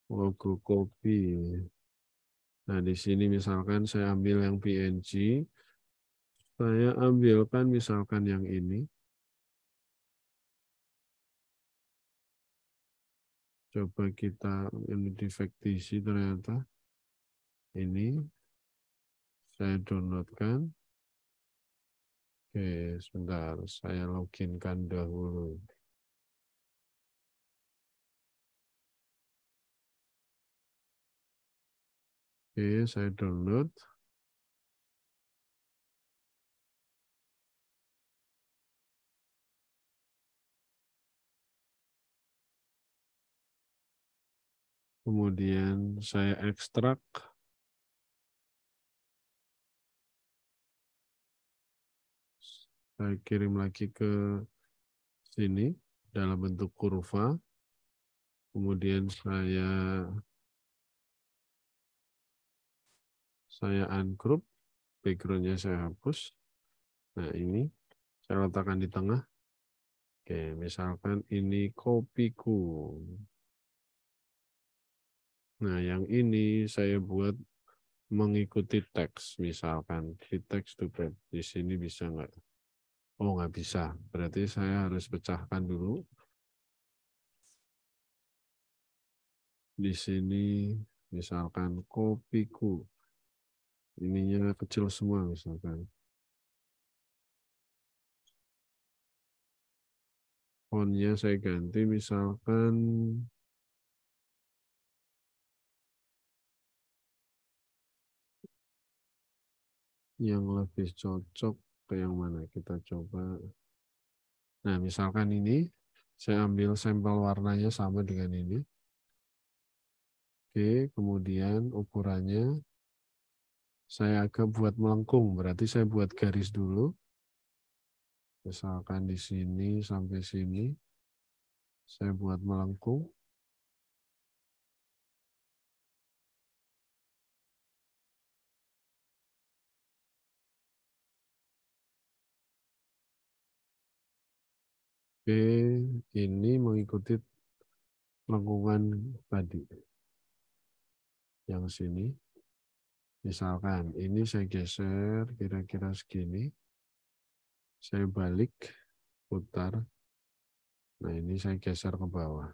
Logo kopi. Nah, di sini misalkan saya ambil yang PNG. Saya ambilkan misalkan yang ini. coba kita ini defektisi ternyata ini saya downloadkan. Oke, sebentar saya loginkan dahulu. Oke, saya download. Kemudian saya ekstrak. Saya kirim lagi ke sini dalam bentuk kurva. Kemudian saya saya ungroup, backgroundnya saya hapus. Nah ini saya letakkan di tengah. Oke, misalkan ini kopiku. Nah, yang ini saya buat mengikuti teks misalkan di teks to print di sini bisa nggak oh nggak bisa berarti saya harus pecahkan dulu di sini misalkan kopiku ininya kecil semua misalkan fontnya saya ganti misalkan yang lebih cocok ke yang mana kita coba nah misalkan ini saya ambil sampel warnanya sama dengan ini oke kemudian ukurannya saya agak buat melengkung berarti saya buat garis dulu misalkan di sini sampai sini saya buat melengkung B ini mengikuti lengkungan tadi. Yang sini. Misalkan ini saya geser kira-kira segini. Saya balik, putar. Nah ini saya geser ke bawah.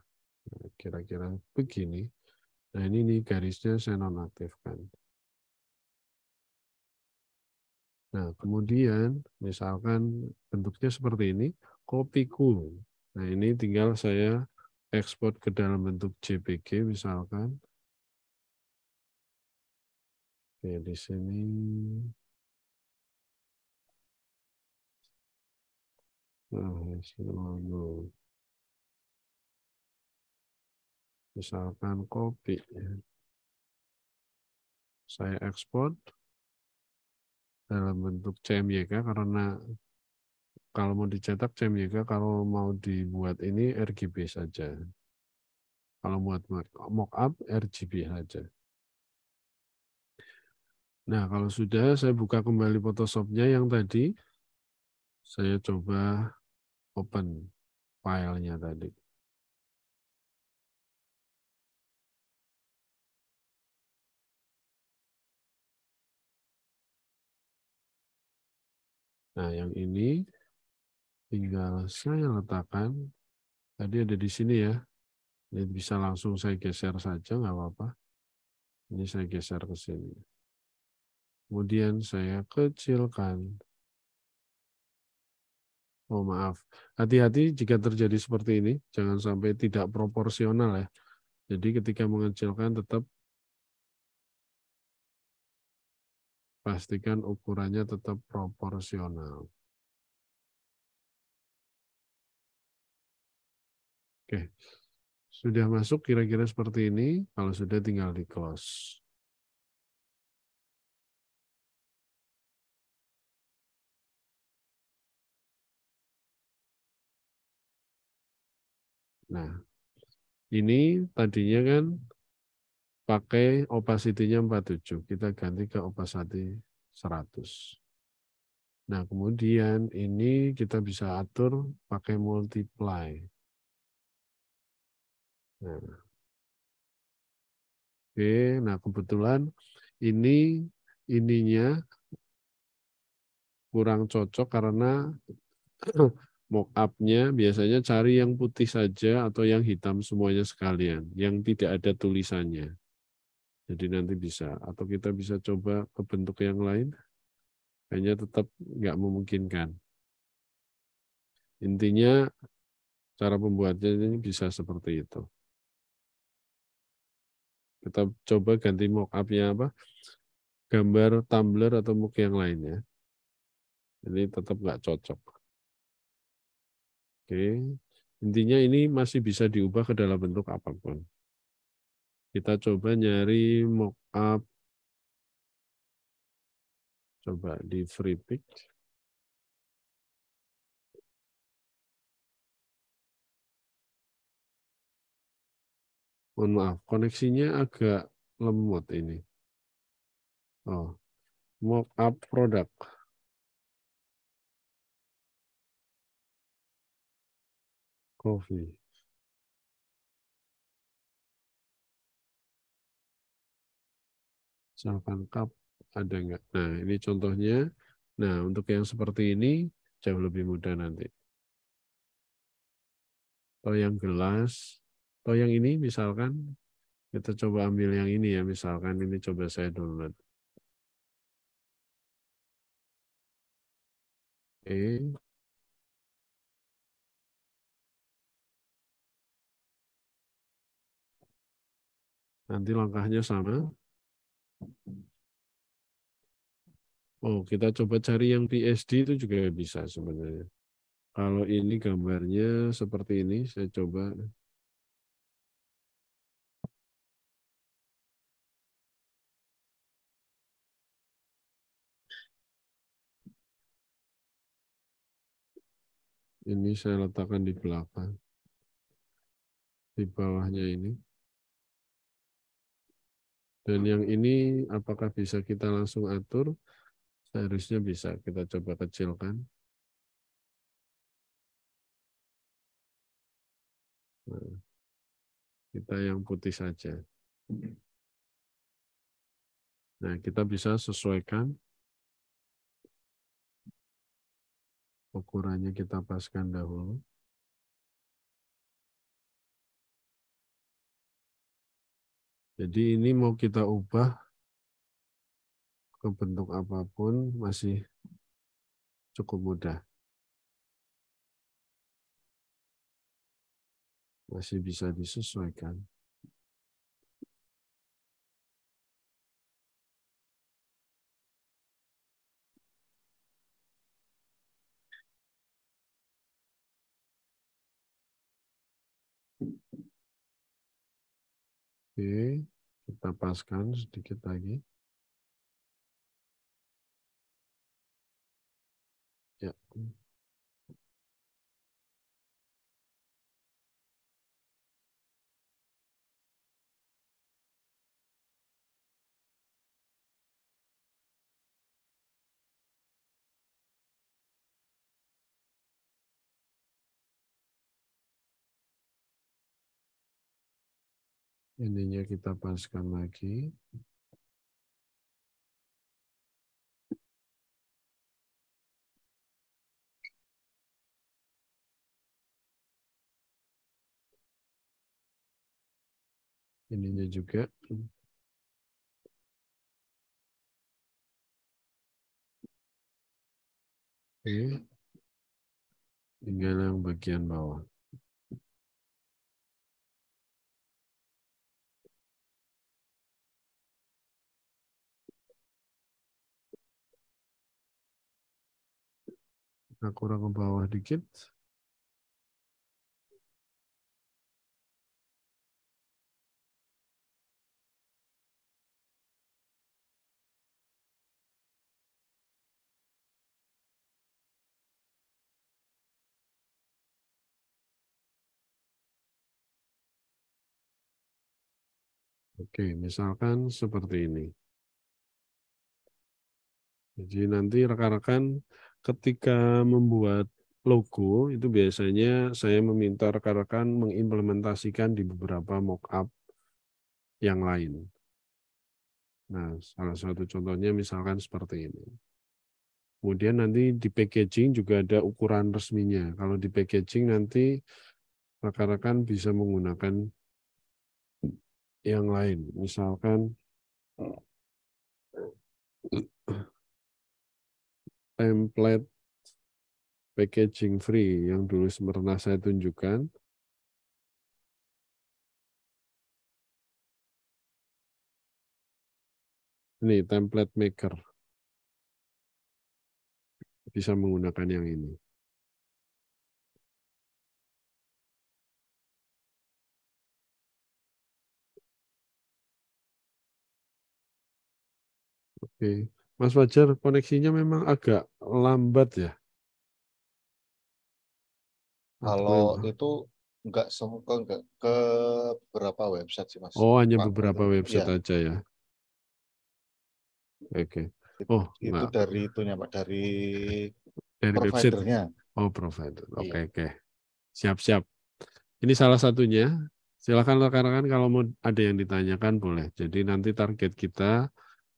Nah, kira-kira begini. Nah ini, ini garisnya saya nonaktifkan. Nah, kemudian misalkan bentuknya seperti ini, kopiku. Nah, ini tinggal saya ekspor ke dalam bentuk JPG misalkan. Oke, di sini Nah, misalkan kopi ya. saya ekspor dalam bentuk CMYK karena kalau mau dicetak CMYK, kalau mau dibuat ini RGB saja. Kalau buat mockup RGB saja. Nah, kalau sudah saya buka kembali Photoshopnya yang tadi saya coba open filenya tadi. Nah, yang ini tinggal saya letakkan. Tadi ada di sini ya. Ini bisa langsung saya geser saja, nggak apa-apa. Ini saya geser ke sini. Kemudian saya kecilkan. Oh maaf, hati-hati jika terjadi seperti ini. Jangan sampai tidak proporsional ya. Jadi ketika mengecilkan tetap pastikan ukurannya tetap proporsional. Oke, sudah masuk kira-kira seperti ini. Kalau sudah tinggal di close. Nah, ini tadinya kan pakai opacity-nya 47. Kita ganti ke opacity 100. Nah, kemudian ini kita bisa atur pakai multiply. Nah. Oke, nah kebetulan ini ininya kurang cocok karena mock nya biasanya cari yang putih saja atau yang hitam semuanya sekalian, yang tidak ada tulisannya. Jadi nanti bisa. Atau kita bisa coba ke bentuk yang lain. hanya tetap nggak memungkinkan. Intinya cara pembuatannya ini bisa seperti itu. Kita coba ganti mock nya apa? Gambar tumbler atau mock yang lainnya. ini tetap nggak cocok. Oke, intinya ini masih bisa diubah ke dalam bentuk apapun. Kita coba nyari mockup Coba di free pick. Mohon maaf, koneksinya agak lemot ini. Oh, mock up produk. Coffee. misalkan cup ada nggak? Nah, ini contohnya. Nah, untuk yang seperti ini jauh lebih mudah nanti. Atau yang gelas, atau yang ini misalkan kita coba ambil yang ini ya, misalkan ini coba saya download. Oke. Nanti langkahnya sama, Oh, kita coba cari yang PSD itu juga bisa sebenarnya. Kalau ini gambarnya seperti ini, saya coba ini saya letakkan di belakang di bawahnya ini dan yang ini apakah bisa kita langsung atur? Seharusnya bisa. Kita coba kecilkan. Nah, kita yang putih saja. Nah, kita bisa sesuaikan. Ukurannya kita paskan dahulu. Jadi ini mau kita ubah ke bentuk apapun masih cukup mudah. Masih bisa disesuaikan. Oke, kita paskan sedikit lagi. Ininya kita paskan lagi. Ininya juga. Oke. Tinggal yang bagian bawah. agak kurang ke bawah dikit. Oke, misalkan seperti ini. Jadi nanti rekan-rekan ketika membuat logo itu biasanya saya meminta rekan-rekan mengimplementasikan di beberapa mockup yang lain. Nah, salah satu contohnya misalkan seperti ini. Kemudian nanti di packaging juga ada ukuran resminya. Kalau di packaging nanti rekan-rekan bisa menggunakan yang lain. Misalkan template packaging free yang dulu pernah saya tunjukkan. Ini template maker. Bisa menggunakan yang ini. Oke. Okay. Mas Fajar, koneksinya memang agak lambat ya. Kalau itu enggak semua enggak ke beberapa website sih Mas. Oh, hanya Pak, beberapa gitu. website ya. aja ya. Oke. Okay. Oh, itu maaf. dari itunya Pak, dari dari providernya. Oh, provider. Iya. Oke, okay, oke. Okay. Siap-siap. Ini salah satunya. Silakan rekan-rekan kalau mau ada yang ditanyakan boleh. Jadi nanti target kita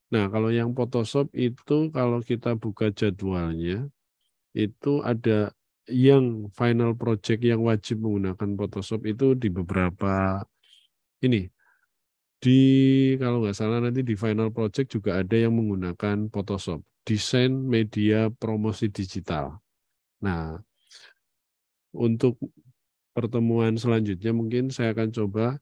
Nah, kalau yang Photoshop itu kalau kita buka jadwalnya, itu ada yang final project yang wajib menggunakan Photoshop itu di beberapa ini di kalau nggak salah nanti di final project juga ada yang menggunakan Photoshop desain media promosi digital. Nah, untuk pertemuan selanjutnya mungkin saya akan coba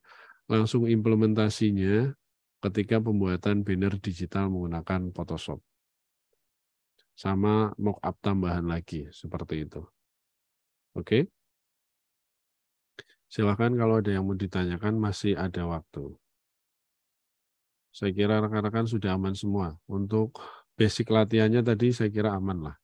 langsung implementasinya ketika pembuatan banner digital menggunakan Photoshop. Sama mockup tambahan lagi, seperti itu. Oke? Silahkan kalau ada yang mau ditanyakan, masih ada waktu. Saya kira rekan-rekan sudah aman semua. Untuk basic latihannya tadi saya kira aman lah.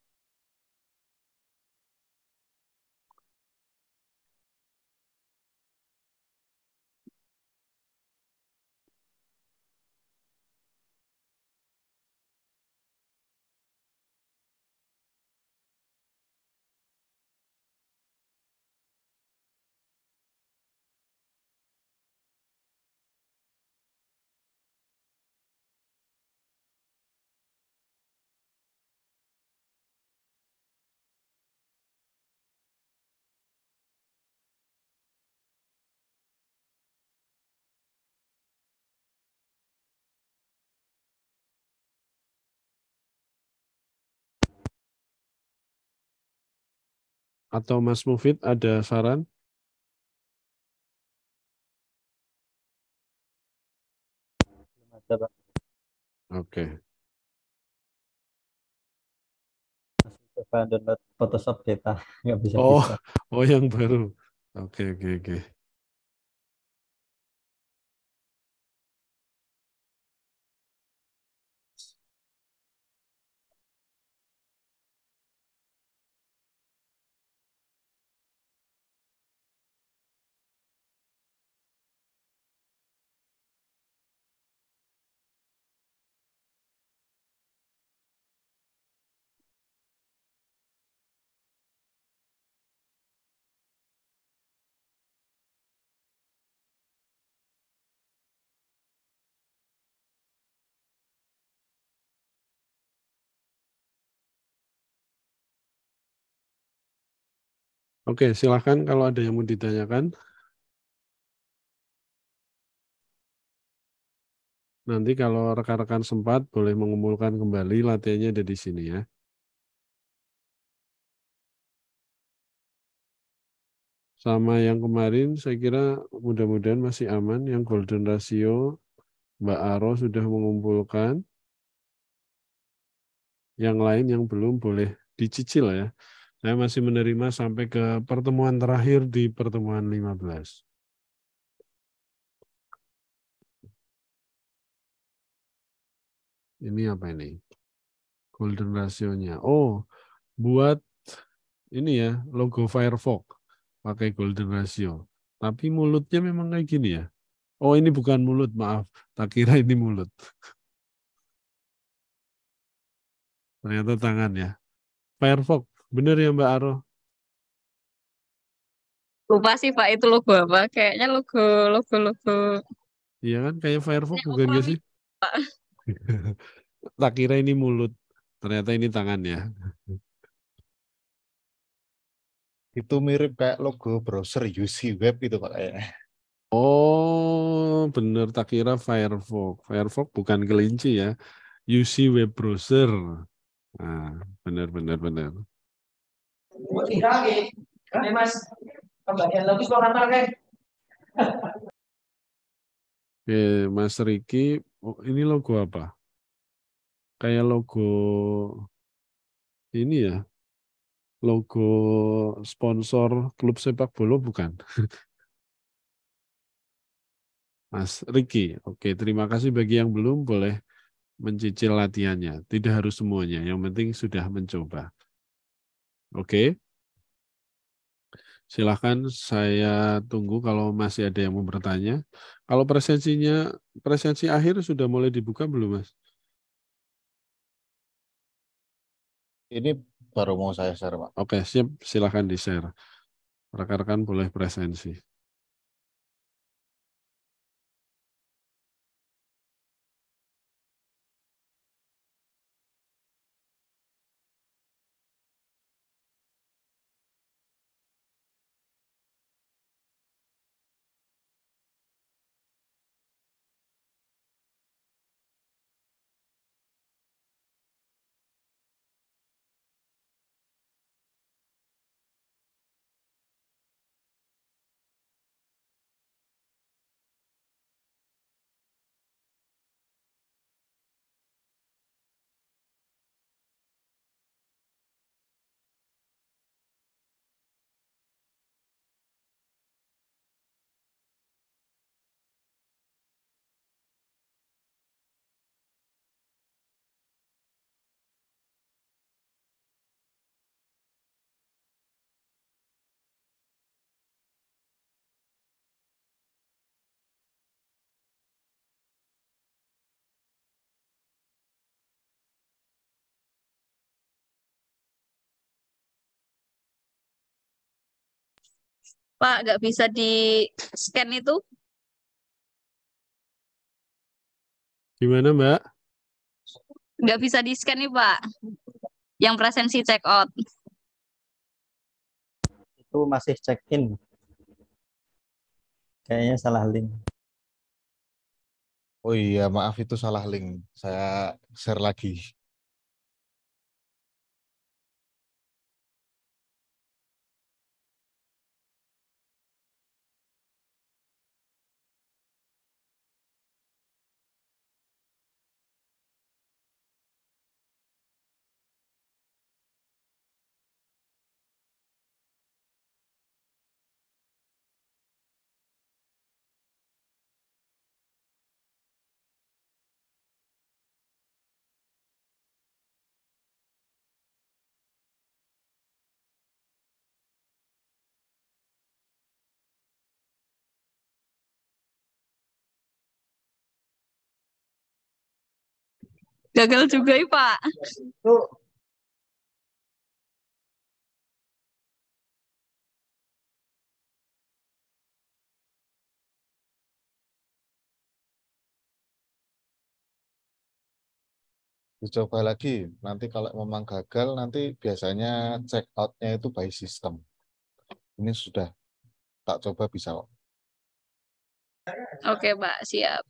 atau Mas Mufid ada saran? Oke. Okay. Coba download Photoshop kita nggak bisa. Oh, bisa. oh yang baru. Oke okay, oke okay, oke. Okay. Oke, silahkan kalau ada yang mau ditanyakan. Nanti kalau rekan-rekan sempat boleh mengumpulkan kembali latihannya ada di sini ya. Sama yang kemarin saya kira mudah-mudahan masih aman. Yang golden ratio Mbak Aro sudah mengumpulkan. Yang lain yang belum boleh dicicil ya. Saya masih menerima sampai ke pertemuan terakhir di pertemuan 15. Ini apa ini? Golden rasionya. Oh, buat ini ya, logo Firefox pakai golden ratio. Tapi mulutnya memang kayak gini ya. Oh, ini bukan mulut, maaf. Tak kira ini mulut. Ternyata tangan ya. Firefox Bener ya Mbak Aro? Lupa sih Pak itu logo apa. Kayaknya logo logo logo. Iya kan kayak Firefox bukan gak sih? tak kira ini mulut, ternyata ini tangannya. itu mirip kayak logo browser UC Web gitu Pak kayaknya. Oh, bener tak kira Firefox. Firefox bukan kelinci ya. UC web browser. Nah, bener bener benar buat tinggal lagi. ini mas, pembagian lebih kantor Oke, Mas Riki, oh, ini logo apa? Kayak logo ini ya, logo sponsor klub sepak bola bukan? Mas Riki, oke terima kasih bagi yang belum boleh mencicil latihannya. Tidak harus semuanya, yang penting sudah mencoba. Oke. Okay. Silahkan saya tunggu kalau masih ada yang mau bertanya. Kalau presensinya, presensi akhir sudah mulai dibuka belum, Mas? Ini baru mau saya share, Pak. Oke, okay, siap. Silahkan di-share. Rekan-rekan boleh presensi. Pak, nggak bisa di scan itu? Gimana, Mbak? Nggak bisa di scan nih, Pak. Yang presensi check out. Itu masih check in. Kayaknya salah link. Oh iya, maaf itu salah link. Saya share lagi. Gagal juga, ya, Pak. Itu dicoba lagi. Nanti kalau memang gagal, nanti biasanya check out-nya itu by system. Ini sudah tak coba bisa kok. Oke, Pak. Siap.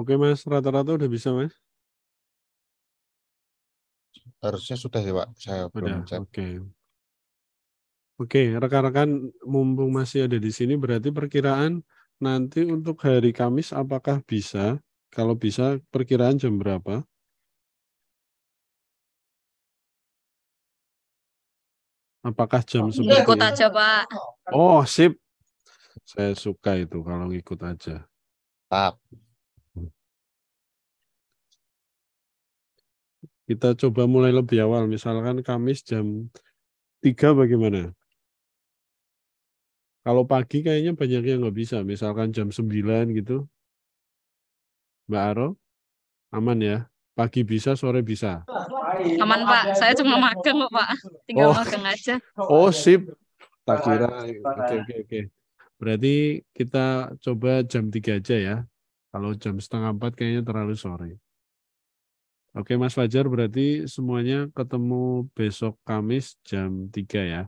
Oke mas, rata-rata udah bisa mas? Harusnya sudah ya Pak, saya udah, belum cek. Oke. Oke, rekan-rekan mumpung masih ada di sini berarti perkiraan nanti untuk hari Kamis apakah bisa? Kalau bisa perkiraan jam berapa? Apakah jam sebelas? Ikut aja, Pak. Oh, sip. Saya suka itu kalau ngikut aja. Tap. Kita coba mulai lebih awal, misalkan Kamis jam 3 bagaimana? Kalau pagi kayaknya banyak yang nggak bisa, misalkan jam 9 gitu. Mbak Aro, aman ya? Pagi bisa, sore bisa. Aman Pak, saya cuma magang kok Pak. Tinggal oh. magang aja. Oh sip, tak kira. Oke, oke, oke. Berarti kita coba jam 3 aja ya. Kalau jam setengah empat kayaknya terlalu sore. Oke Mas Fajar, berarti semuanya ketemu besok Kamis jam 3 ya?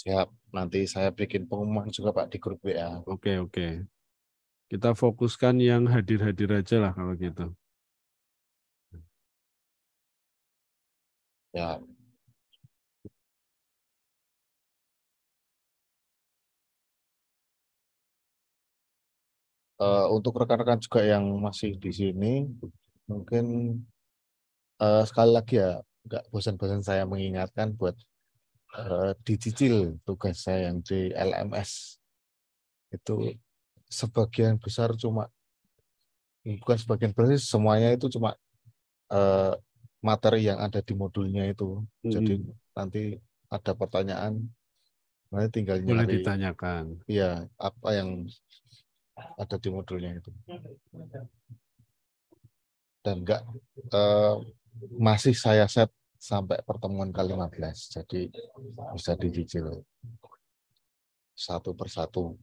Siap, nanti saya bikin pengumuman juga Pak di grup WA. Oke, oke. Kita fokuskan yang hadir-hadir aja lah kalau gitu. Ya. Uh, untuk rekan-rekan juga yang masih di sini, mungkin uh, sekali lagi ya nggak bosan-bosan saya mengingatkan buat uh, dicicil tugas saya yang di LMS itu sebagian besar cuma bukan sebagian besar semuanya itu cuma uh, materi yang ada di modulnya itu hmm jadi nanti ada pertanyaan nanti tinggal nyari Boleh ditanyakan iya apa yang ada di modulnya itu dan nggak uh, masih saya set sampai pertemuan ke-15. Jadi bisa dicicil satu persatu.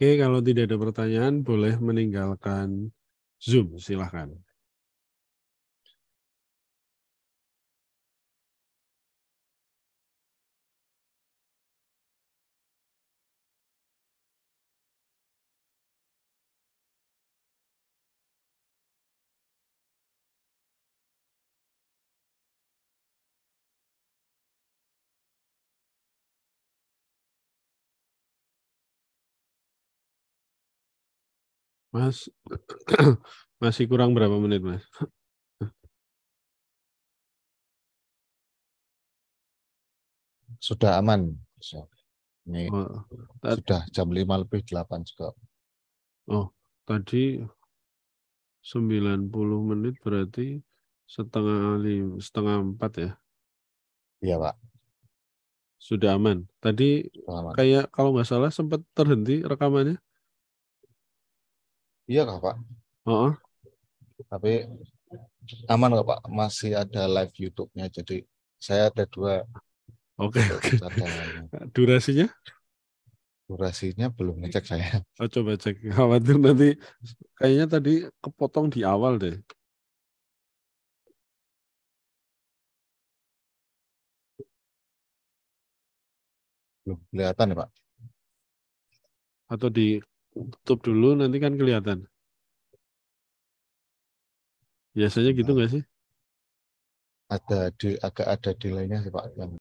Oke, kalau tidak ada pertanyaan, boleh meninggalkan Zoom, silahkan. Mas, masih kurang berapa menit, Mas? Sudah aman. Ini oh, sudah jam 5 lebih 8 juga. Oh, tadi 90 menit berarti setengah lima, setengah empat ya? Iya, Pak. Sudah aman. Tadi sudah aman. kayak kalau nggak salah sempat terhenti rekamannya. Iya kah Pak? Uh-uh. Tapi aman nggak Pak? Masih ada live YouTube-nya, jadi saya ada dua. Oke okay, oke. Okay. Durasinya? Durasinya belum ngecek saya. Oh, coba cek. Khawatir nanti kayaknya tadi kepotong di awal deh. Belum kelihatan ya Pak? Atau di tutup dulu nanti kan kelihatan. Biasanya gitu nah. nggak sih? Ada di agak ada delaynya sih Pak